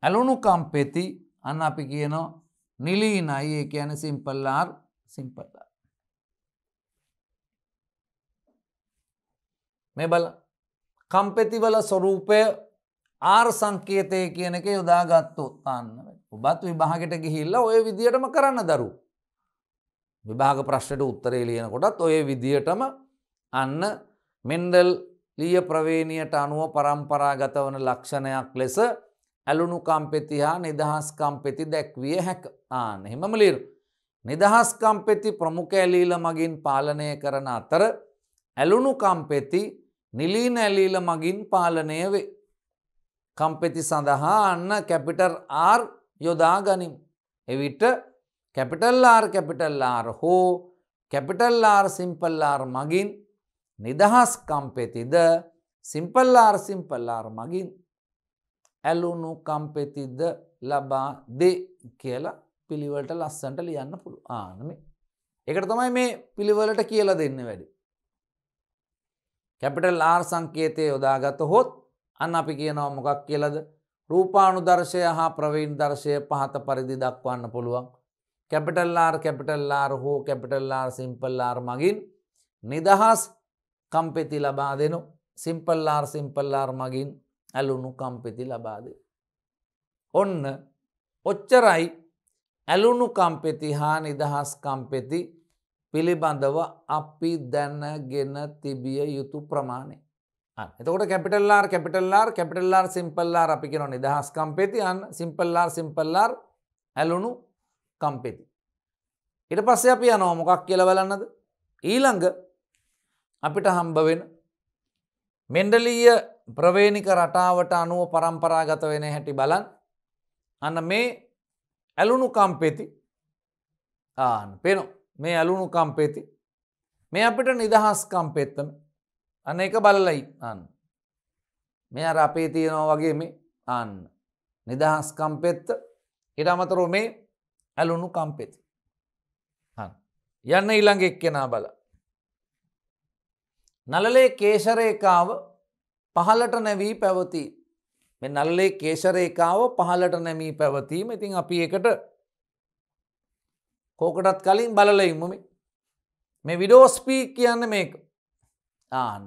ඇලුණු කම්පෙති අන්න අපි කියනවා නිලීනයි ඒ කියන සිම්පල්ලාර් සිම්පල් මේ බල කම්පෙතිවල ස්වරූපය ආර් සංකේතය කියන එක යොදාගත්තු උත්තාන්න ඔබත් විභාගට ගිහිල්ල ඔය විදිහටම කරන්න දරු. විභාග ප්‍රශ්ට උත්තරේ ලියනකොටත් ඔය විදිහටම අන්න මෙන්ඩල් ලිය ප්‍රවේණයට අනුව පරම්පරාගතවන ලක්ෂණයක් ලෙස ඇලුණු කම්පෙති හා නිදහස් කම්පෙති දැක්විය හැක ආන එහෙමම ලිරු. නිදහස් කම්පෙති ප්‍රමුඛ ඇලීල මගින් පාලනය කරන අතර ඇලුණු කම්පෙති නිලීන ඇලීල මගින් පාලනය වේ. කම්පෙති සඳහා අන්න කැපිටර් R යොදා ගනිම්. එවිට කැපිටල් R කැපිටල් R හෝ කැපිටල් R සිම්පල් R මගින් නිදහස් කම්පෙතිද සිම්පල් R සිම්පල් R මගින් ඇලුණු කම්පෙතිද ලබා දේ කියලා පිළිවලට ලස්සන්ට ලියන්න පුළු ආනම එකට තමයි මේ පිළිවලට කියලා දෙන්න වැඩි. කැපිටල් ආර් සංකේතය යොදාගත හොත් අන්න අපි කියනව මොකක් කියලද රූපාණු දර්ශය හා ප්‍රවීන් දර්ශය පහත පරිදි දක්වන්න පුළුවන් කැපිටල්ලාර් කැපිටල්ලාර් හෝ කැපිටල්ලාර් සිම්පල්ලාර් මගින් නිදහස් කම්පෙති ලබා දෙනු සිම්පල්ලාර් සිම්පල්ලාර් මගින් ඇලුණු කම්පෙති ලබාදේ. ඔන්න ඔච්චරයි ඇලුණු කම්පෙති හා නිදහස් කම්පෙති පිළිබඳව අපි දැනගෙන තිබිය යුතු ප්‍රමාණය. එතකොට කැපිටල්ලාර් කැපිටල්ලාර් කැපිටල්ලාර් සිම්පල්ලාර් අපි කෙන නිදහස් කම්පෙති අන් සිම්පල්ලාර් සිම්පල්ලාර් ඇලුණු කම්පෙති. ඉට පස්සේ අපි යනෝ මොකක් කියලවලන්නද. ඊළඟ අපිට හම්බවෙන මෙන්ඩලීය ප්‍රවේණික රටාවට අනුව පරම්පරාගත වෙන හැටි බලන් අන්න මේ ඇලුණු කම්පෙති ආන පෙනො මේ ඇලුණු කම්පෙති මේ අපිට නිදහස් කම්පෙත්තම අන්න එක බලලයි අන්න මේ අර අපේ තියෙනවා වගේ මේ අන්න නිදහස් කම්පෙත්ත ඉට අමතරෝ මේ ඇලුණු කම්පෙති යන්න ඊළඟ එක්කෙනා බල නලලේ කේශරේකාව පහලට නැවී පැවතිී මෙ නල්ලේ කේශරේකාව පහලට නැමී පැවතීම ඉතින් අපි එකට කෝකටත් කලින් බලල ඉම්මමි මේ විඩෝස්පී කියන්න මේක ආන්න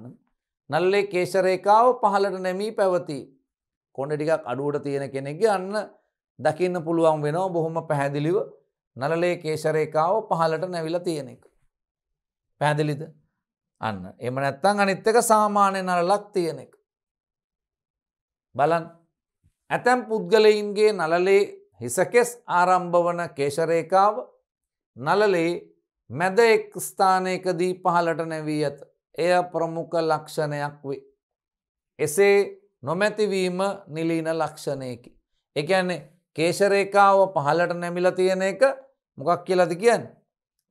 නල්ලේ කේශරේකාව පහලට නැමී පැවති කොඩ ටිකක් අඩුවට තියෙන කෙනෙක් අන්න දකින්න පුළුවන් වෙනවා බොහොම පැහැදිලිව නලලේ කේශරේකාව පහලට නැවිලා තියෙනෙක් පැහැදිලිද අන්න එම නැත්තං අනිත්තක සාමාන්‍ය නලලක් තියෙනෙක් බලන් ඇතැම් පුද්ගලයින්ගේ නලලේ හිසකෙස් ආරම්භවන කේශරේකාව නලලේ මැද එක් ස්ථානයකදී පහලට නැවී ඇත. එය ප්‍රමුඛ ලක්ෂණයක් වේ. එසේ නොමැතිවීම නිලීන ලක්ෂණයකි. එකන්නේ කේශරේකාව පහලට නැමිල තියෙන එක මොකක් කියලද කියන්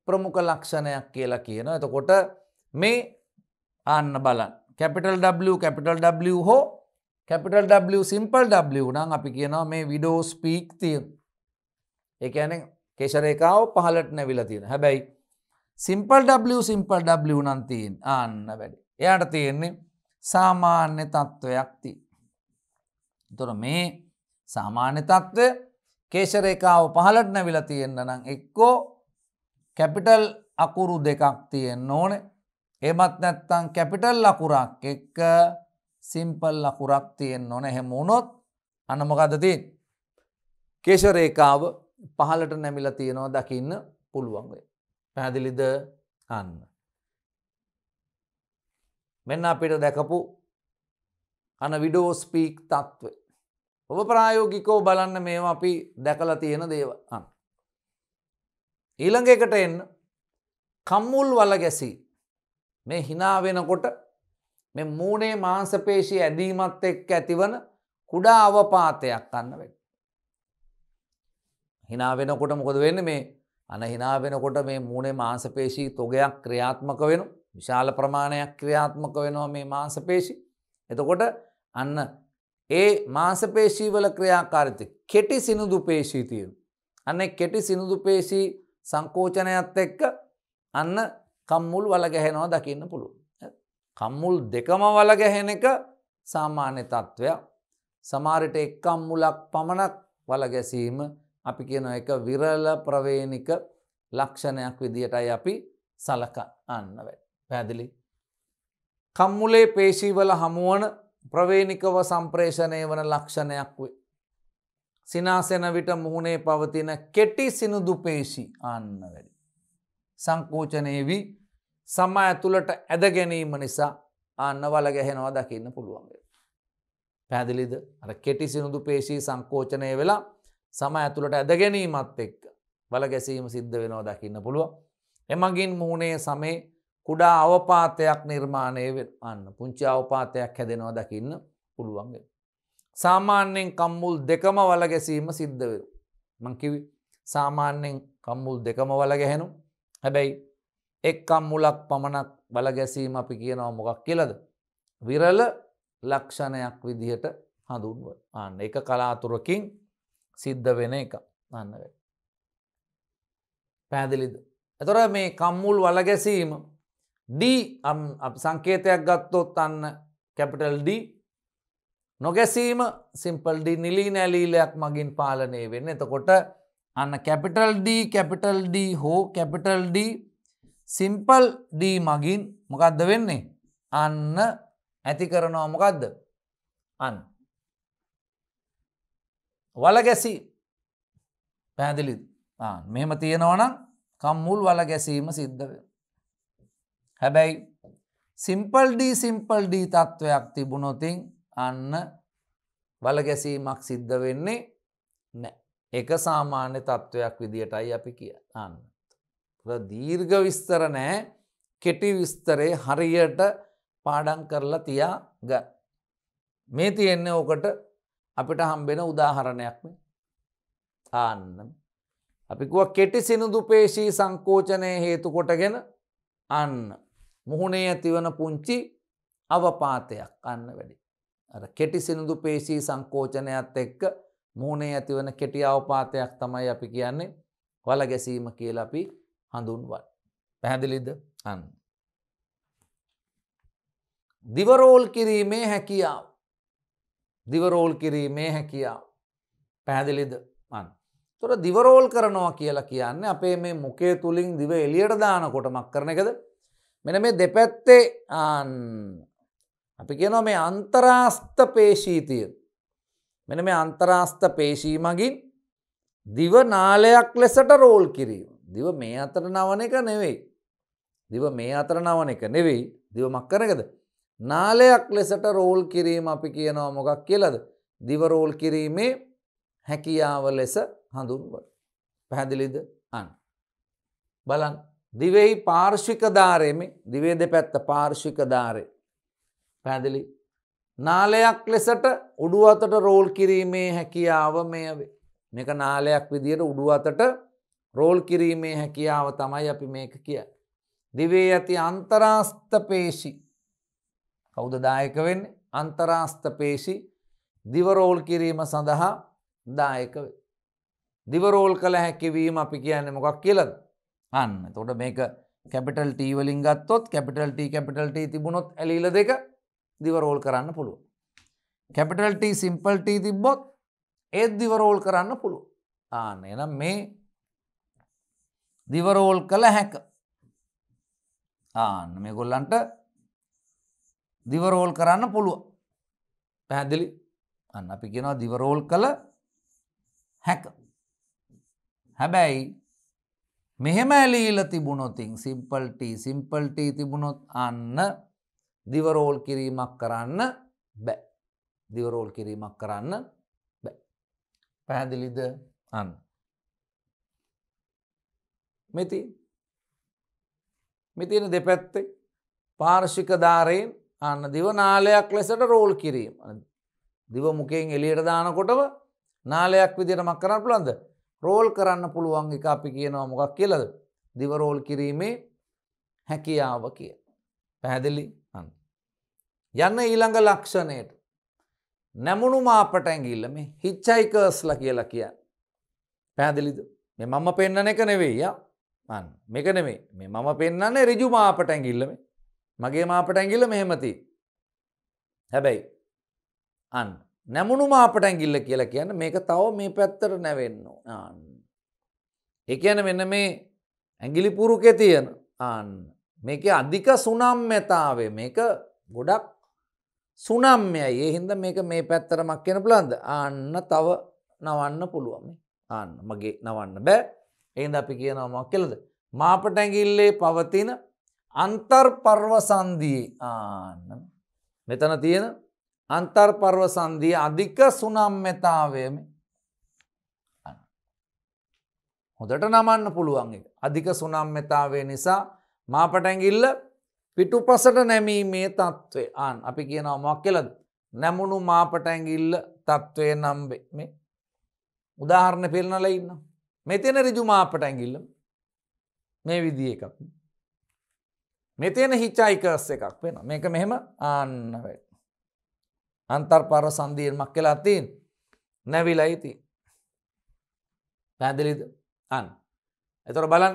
ප්‍රමුඛ ලක්ෂණයක් කියලා කියන. එතකොට මේ ආන්න බලන් කැපිටල් W කැපිටල් W හෝ කැපිටල් W සිම්පල් W නම් අපි කියනවා මේ විඩෝ ස්පීක් තියෙන ඒඇන කෙෂරේකාව පහලට නැවිල තියෙන හැබැයි සිම්පල් W සිම්පල් W නම් තියෙන් අන්න වැඩි එයට තියෙන්නේ සාමාන්‍ය තත්ත්වයක් ති තොර මේ සාමාන්‍ය තත්ත්ව කේෂරේකාව පහලට නැවිල තියෙන්න්න නම් එක්කෝ කැපිටල් අකුරු දෙකක් තියෙන් ඕන එමත් නැත්තං කැපිටල් අකුරක් එක්ක සිම්පල් ලකුරක් තියෙන් නොන එහෙම වුණොත් අනමකදතින් කේශරේකාව පහලට නැමිල තියෙනවා දකින්න පුළුවන්ගේ. පැහැදිලිද අන්න. මෙන්න අපිට දැකපු අන විඩෝස්පීක් තත්ත්වය. ඔබ ප්‍රායෝගිකෝ බලන්න මේම අපි දැකල තියෙන දේව අන්න. ඊළඟ එකට එන්න කම්මුල් වල ගැසී මේ හිනා වෙනකොට මේ මූනේ මාංශපේශී ඇදීමත් එක්ක ඇතිවන කුඩා අවපාතයක් අන්න වෙන්න. හිනා වෙනකොට මොකද වෙන්නේ මේ අන හිනා වෙනකොට මේ මූනේ මාංශපේශී තොගයක් ක්‍රියාත්මක වෙන විශාල ප්‍රමාණයක් ක්‍රියාත්මක වෙනවා මේ මාංශපේශී. එතකොට අන්න ඒ මාංශපේශී වල ක්‍රියාකාරීත්වය කෙටි සිනුදු පේශී තියෙනවා. අන්න කෙටි සිනුදු පේශී සංකෝචනයත් එක්ක අන්න කම්මුල් වල ගැහෙනවා දකින්න පුළුවන්. කම්මුල් දෙකම වල ගැහෙන එක සාමාන්‍ය තත්ත්වයක් සමාරිට එක් අම්මුලක් පමණක් වල ගැසීම අපි කියන එක විරල ප්‍රවේණික ලක්ෂණයක් විදිහටයි අපි සලක අන්න වැ. පැදිලි. කම්මුලේ පේශීවල හමුවන ප්‍රවේණිකව සම්ප්‍රේෂණය වන ලක්ෂණයක් වේ. සිනාසෙන විට මුහුණේ පවතින කෙටි සිනුදු පේශී අන්න වැඩි. සංකෝචනයේ වී සම්මා ඇතුළට ඇද ගැනීම නිසා අන්න වල ගැහෙනවා දකින්න පුළුවන්ද. පැදිලිද අර කෙටි සිනුදු පේශී සංකෝචනය වෙලා සම ඇතුළට ඇද ගැනීමත් එක්ක බල ගැසීම සිද්ධ වෙනවා දකින්න පුළුව. එමගින් මූුණේ සමේ කුඩා අවපාතයක් නිර්මාණය වෙන්න පුංචි අවපාතයක් හැදෙනවා දකින්න පුළුවන්ගේ. සාමාන්‍යෙන් කම්මුල් දෙකම වල ගැසීම සිද්ධ වෙන. මංකිවි සාමාන්‍යෙන් කම්මුල් දෙකම වල ගැහෙනු හැබැයි එක්කම් මුලක් පමණක් බලගැසීම අපි කියනව මොකක් කියලද. විරල ලක්ෂණයක් විදිහට හඳුන්ව අන්න එක කලාතුරකින් සිද්ධ වෙන එක අන්නව. පැදිලිද. එතොර මේ කම්මුල් වලගැසීම D සංකේතයක් ගත්තොත් අන්න කැපිටල් D නොගැසීම සිම්පල් D නිලී නැලීලයක් මගින් පාලනය වෙන්න එතකොට අන්න කැපිටල් D කැපිටල් D හෝ කැපිටල් D සිම්පල් ඩී මගින් මොකක්ද වෙන්නේ අන්න ඇති කරනවා මොකක්ද අන් වලගැසි පැදිලි මෙම තියෙනවනම් කම්මුල් වලගැසීම සිද්ධ වෙන හැබැයි සිම්පල් ඩී සිම්පල් ඩී තත්ත්වයක් තිබුණොතින් අන්න වලගැසීමක් සිද්ධ වෙන්නේ නෑ එක සාමාන්‍ය තත්ත්වයක් විදිහටයි අපි කිය අන්න දීර්ඝ විස්තර නෑ කෙටි විස්තරේ හරියට පාඩන් කරලා තියා ග. මේ තියෙන්නේ ඕකට අපිට හම්බෙන උදාහරණයක් ආන්න. අපිකුව කෙටි සිනුදුපේශී සංකෝචනය හේතු කොටගෙන අන්න. මුහුණේ ඇතිවන පුංචි අවපාතයක් අන්න වැඩි. කෙටි සිනුදු පේශී සංකෝචනයත් එක්ක මූුණේ ඇතිවන කෙටි අවපාතයක් තමයි අපි කියන්නේ වලගැසීම කියලපි හඳුන්වන්. පැහැදිලිද අන්න. දිවරෝල් කිරීමේ හැකියාව. දිවරෝල් කිරීමේ හැකියාව. පැහැදිලිද මන්. තොර දිවරෝල් කරනවා කියලා කියන්න අපේ මේ මොකේ තුළින් දිව එලියට දානකොට මක් කරන එකද. මෙන මේ දෙපැත්තේ අපි කියනවා මේ අන්තරාස්ථ පේශීතිය. මෙන මේ අන්තරාස්ථ පේශී මගින් දිව නාලයක් ලෙසට රෝල් කිරීම. දිව මේ අතර නවන එක නෙවෙයි. දිව මේ අතර නවන එක නෙවෙයි දිව මක්කරකද. නාලයක් ලෙසට රෝල් කිරීම අපි කියනවා මොකක් කියලද. දිව රෝල් කිරීමේ හැකියාව ලෙස හඳුන්වට. පැහැදිලිද අන්න. බලන් දිවෙහි පාර්ශිකධාරයම දිවේද පැත්ත පාර්ශිකධාරය. පැදිලි. නාලයක් ලෙසට උඩුව අතට රෝල් කිරීමේ හැකියාව මේ මේක නාලයක් විදියට උඩුව අතට රෝල් කිරීමේ හැකියාව තමයි අපි මේක කිය. දිවේ ඇති අන්තරාස්ථපේෂි කෞදදායක වෙන්න අන්තරාස්ථපේෂි දිවරෝල් කිරීම සඳහා දායක වේ. දිවරෝල් කළ හැකිවීම අපි කියන්න මොකක් කියලද අන්න තොට මේක කැපිටල් ටීවලින් ගත්තොත් කැපිටල් ට කැපිටල් ට තිබුණොත් ඇලීල දෙක දිවරෝල් කරන්න පුළුව. කැපිටල් ට සිම්පල් ට තිබ්බොත් ඒත් දිවරෝල් කරන්න පුළුව ආන එනම් මේ දිවරෝල් කළ හැක ආන්න මේ ගොල්ලන්ට දිවරෝල් කරන්න පුළුව පැහැදිලි අන්න අපි කෙනවා දිවරෝල් කළ හැක හැබැයි මෙහෙම ඇලීල තිබුණොතින් සිම්පල්ට සිම්පල්ට තිබුණොත් අන්න දිවරෝල් කිරීමක් කරන්න බෑ දිවරෝල් කිරීමක් කරන්න බෑ පැහැදිලිද අන්න මෙති මෙතින දෙපැත්තේ පාර්ශිකධාරයෙන් අන්න දිව නාලයක් ලෙසට රෝල් කිරීම දිවමුකෙන් එලියට දානකොටව නාලයක් විදිර මක් කරන්න පුළන්ද රෝල් කරන්න පුළුවන් එක අපි කියනවා මොකක් කියලද දිවරෝල් කිරීමේ හැකියාව කිය පැහැදිලි අන්න යන්න ඊළඟ ලක්ෂණයට නැමුණු මාපට ඇගිල්ල මේ හිච්චයිකර්ස්ල කියලා කිය පැහැදිලිද මෙ මම පෙන්න්නන එක නෙවෙයියා අන් මේක නෙමේ මේ මම පෙන්න්නේ රිජු මාපට ඇගිල්ලම මගේ මාපට ඇගිල්ල මෙහෙමති හැබැයි අන් නැමුණු මාපට ඇගිල්ල කියලා කියන්න මේක තව මේ පැත්තර නැවෙන්න අන් එකන මෙන්න මේ ඇගිලි පුරුකෙ තියෙන අන් මේක අධික සුනම්මතාවේ මේක ගොඩක් සුනම්යයි ඒ හින්ද මේක මේ පැත්තරමක් කියෙන පුලන්ද අන්න තව නවන්න පුළුවම අන්න මගේ නවන්න බෑ එහින්ද අපි කියනවා මොකක් කියලාද? මාපටැඟිල්ලේ පවතින අන්තර්පර්වසන්ධියේ ආන්න මෙතන තියෙන අන්තර්පර්වසන්ධිය අධික සුනම්මතාවයම හොදට නමන්න පුළුවන් එක. අධික සුනම්මතාවය නිසා මාපටැඟිල්ල පිටුපසට නැමීමේ තත්ත්වය ආන් අපි කියනවා මොක් කියලද නැමුණු මාපටැඟිල්ල තත්ත්වය නම්බේ මේ උදාහරණ පෙල්නල ඉන්නවා. මෙතන රිජු මාපට ඇගිල්ල මේ විදි එකක්. මෙතන හිච්චායිකස් එකක් වෙන මේක මෙහෙම ආන්න වැට. අන්තර් පර සන්දීර් මක් කලා තින් නැවිලයිති. පැදිලිද අන්. එතොර බලන්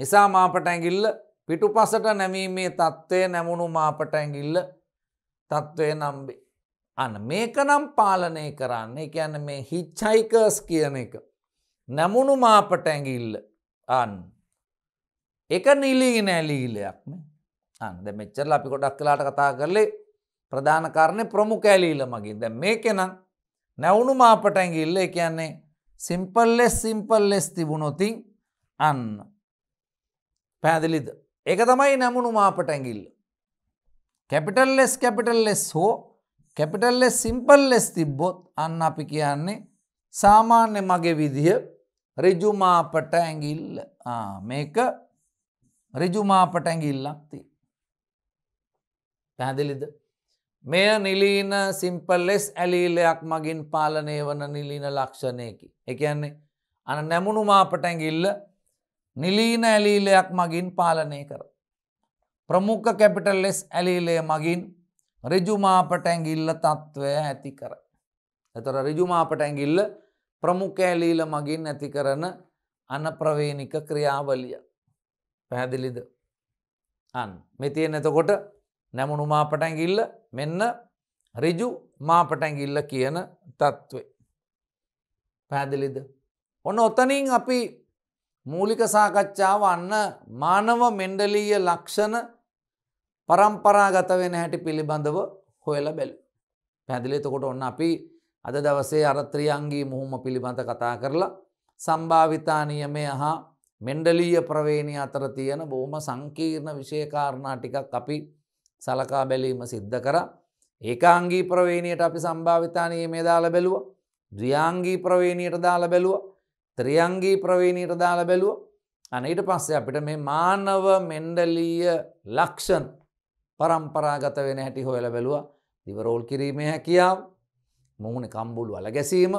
නිසා මාපට ඇගිල්ල පිටු පසට නැමීමේ තත්ත්වය නැමුණු මාපට ඇගිල්ල තත්ත්වය නම්බේ. අන්න මේක නම් පාලනය කරන්න එකැන මේ හිච්චයිකර්ස් කියන එක. නැමුණු මාපට ඇඟිල්ල අන් එක නිලීගෙන ඇලීලයක්න අන්ද මෙච්චරල අපි කොඩක් කලාට කතා කරලේ ප්‍රධානකාරණය ප්‍රමුඛ ඇලීල මගින් ද මේකෙනම් නැවුණු මාපට ඇඟිල්ල කියන්නේ සිම්පල්ලෙස් සිම්පල්ලෙස් තිබුණොතින් අන්න පැදිලිද ඒක තමයි නැමුණු මාපට ඇඟිල්ල කැපිටල් ලෙස් කැපිටල් ලෙස් හෝ කැපිටල් ලෙස් සිම්පල් ලෙස් තිබ්බොත් අන්න අපි කියන්නේ සාමාන්‍ය මගේ විදිහ රිජුමාපට ඇඟිල්ල මේක රිජුමාපට ඇඟිල්ලක්ති. පැහැදිලිද. මෙය නිලීන සිම්පල්ලෙස් ඇලීලයක් මගින් පාලනය වන නිලීන ලක්ෂණයකි. එකන්නේ අන නැමුණු මාපට ඇඟිල්ල නිලීන ඇලීලයක් මගින් පාලනය කර. ප්‍රමුඛ කැපිටල් ලෙස් ඇලීලය මගින් රිජුමාපට ඇඟිල්ල තත්ත්වය ඇති කර. එතර රිජුමාපට ඇඟිල්ල ප්‍රමුඛෑලීල මගින් ඇති කරන අනප්‍රවේනික ක්‍රියාවලිය. පැහැදිලිද. අන් මෙතියෙන් එතකොට නැමුණු මාපටැගිල්ල මෙන්න රිජු මාපටැගිල්ල කියන තත්ත්වේ. පැහැදිලිද. ඔන්න ඔතනින් අපි මූලික සාකච්ඡාව අන්න මානව මෙන්ඩලීය ලක්ෂණ පරම්පරාගත වෙන හැටි පිළිබඳව හොයල බැලි. පැදිලි එතකොට ඔන්න අපි අද දවසේ අරත්‍රියන්ගේ මුහුම පිළිබඳ කතා කරලා සම්භාවිතානියමය හා මෙන්ඩලීය ප්‍රවේණි අතර තියෙන බොහොම සංකීර්ණ විශේකාරණා ටිකක් අපි සලකා බැලීම සිද්ධ කර. ඒකාංගී ප්‍රවේණයට අපි සම්භාවිතානීමේ දාල බැලුව. ද්‍රියංගී ප්‍රවේණයට දාල බැලුව. ත්‍රියංගී ප්‍රවේණයට දාල බැලුව. අනඊට පස්සේ අපිට මේ මානව මෙන්ඩලීය ලක්ෂන් පරම්පරාගත වෙන හැටි හොයල බැලුව දිවරෝල් කිරීමේ හැකියාව මුහුණ කම්බුලු අල ගැසීම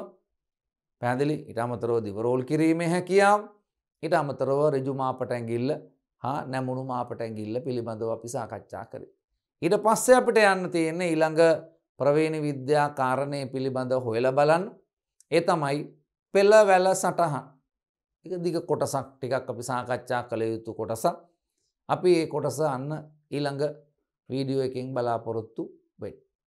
පැදිලි ඉට අමතරෝ දිවරෝල් කිරීමේ හැකියාව ඉට අමතරව රජුමාපටැගිල්ල හා නැමුණු මාපටැගිල්ල පිළිබඳව අපි සාකච්ඡා කරේ. ඉට පස්ස අපට යන්න තියෙන්නේ ඊළඟ ප්‍රවේණ විද්‍යා කාරණය පිළිබඳ හොයල බලන් ඒ තමයි පෙළ වැල සටහන් එක දිග කොටසක් ටිකක් අපි සාකච්ඡා කළ යුතු කොටසක් අපි ඒ කොටස අන්න ඊළඟ වීඩියෝ එකින් බලාපොරොත්තු වෙන්න.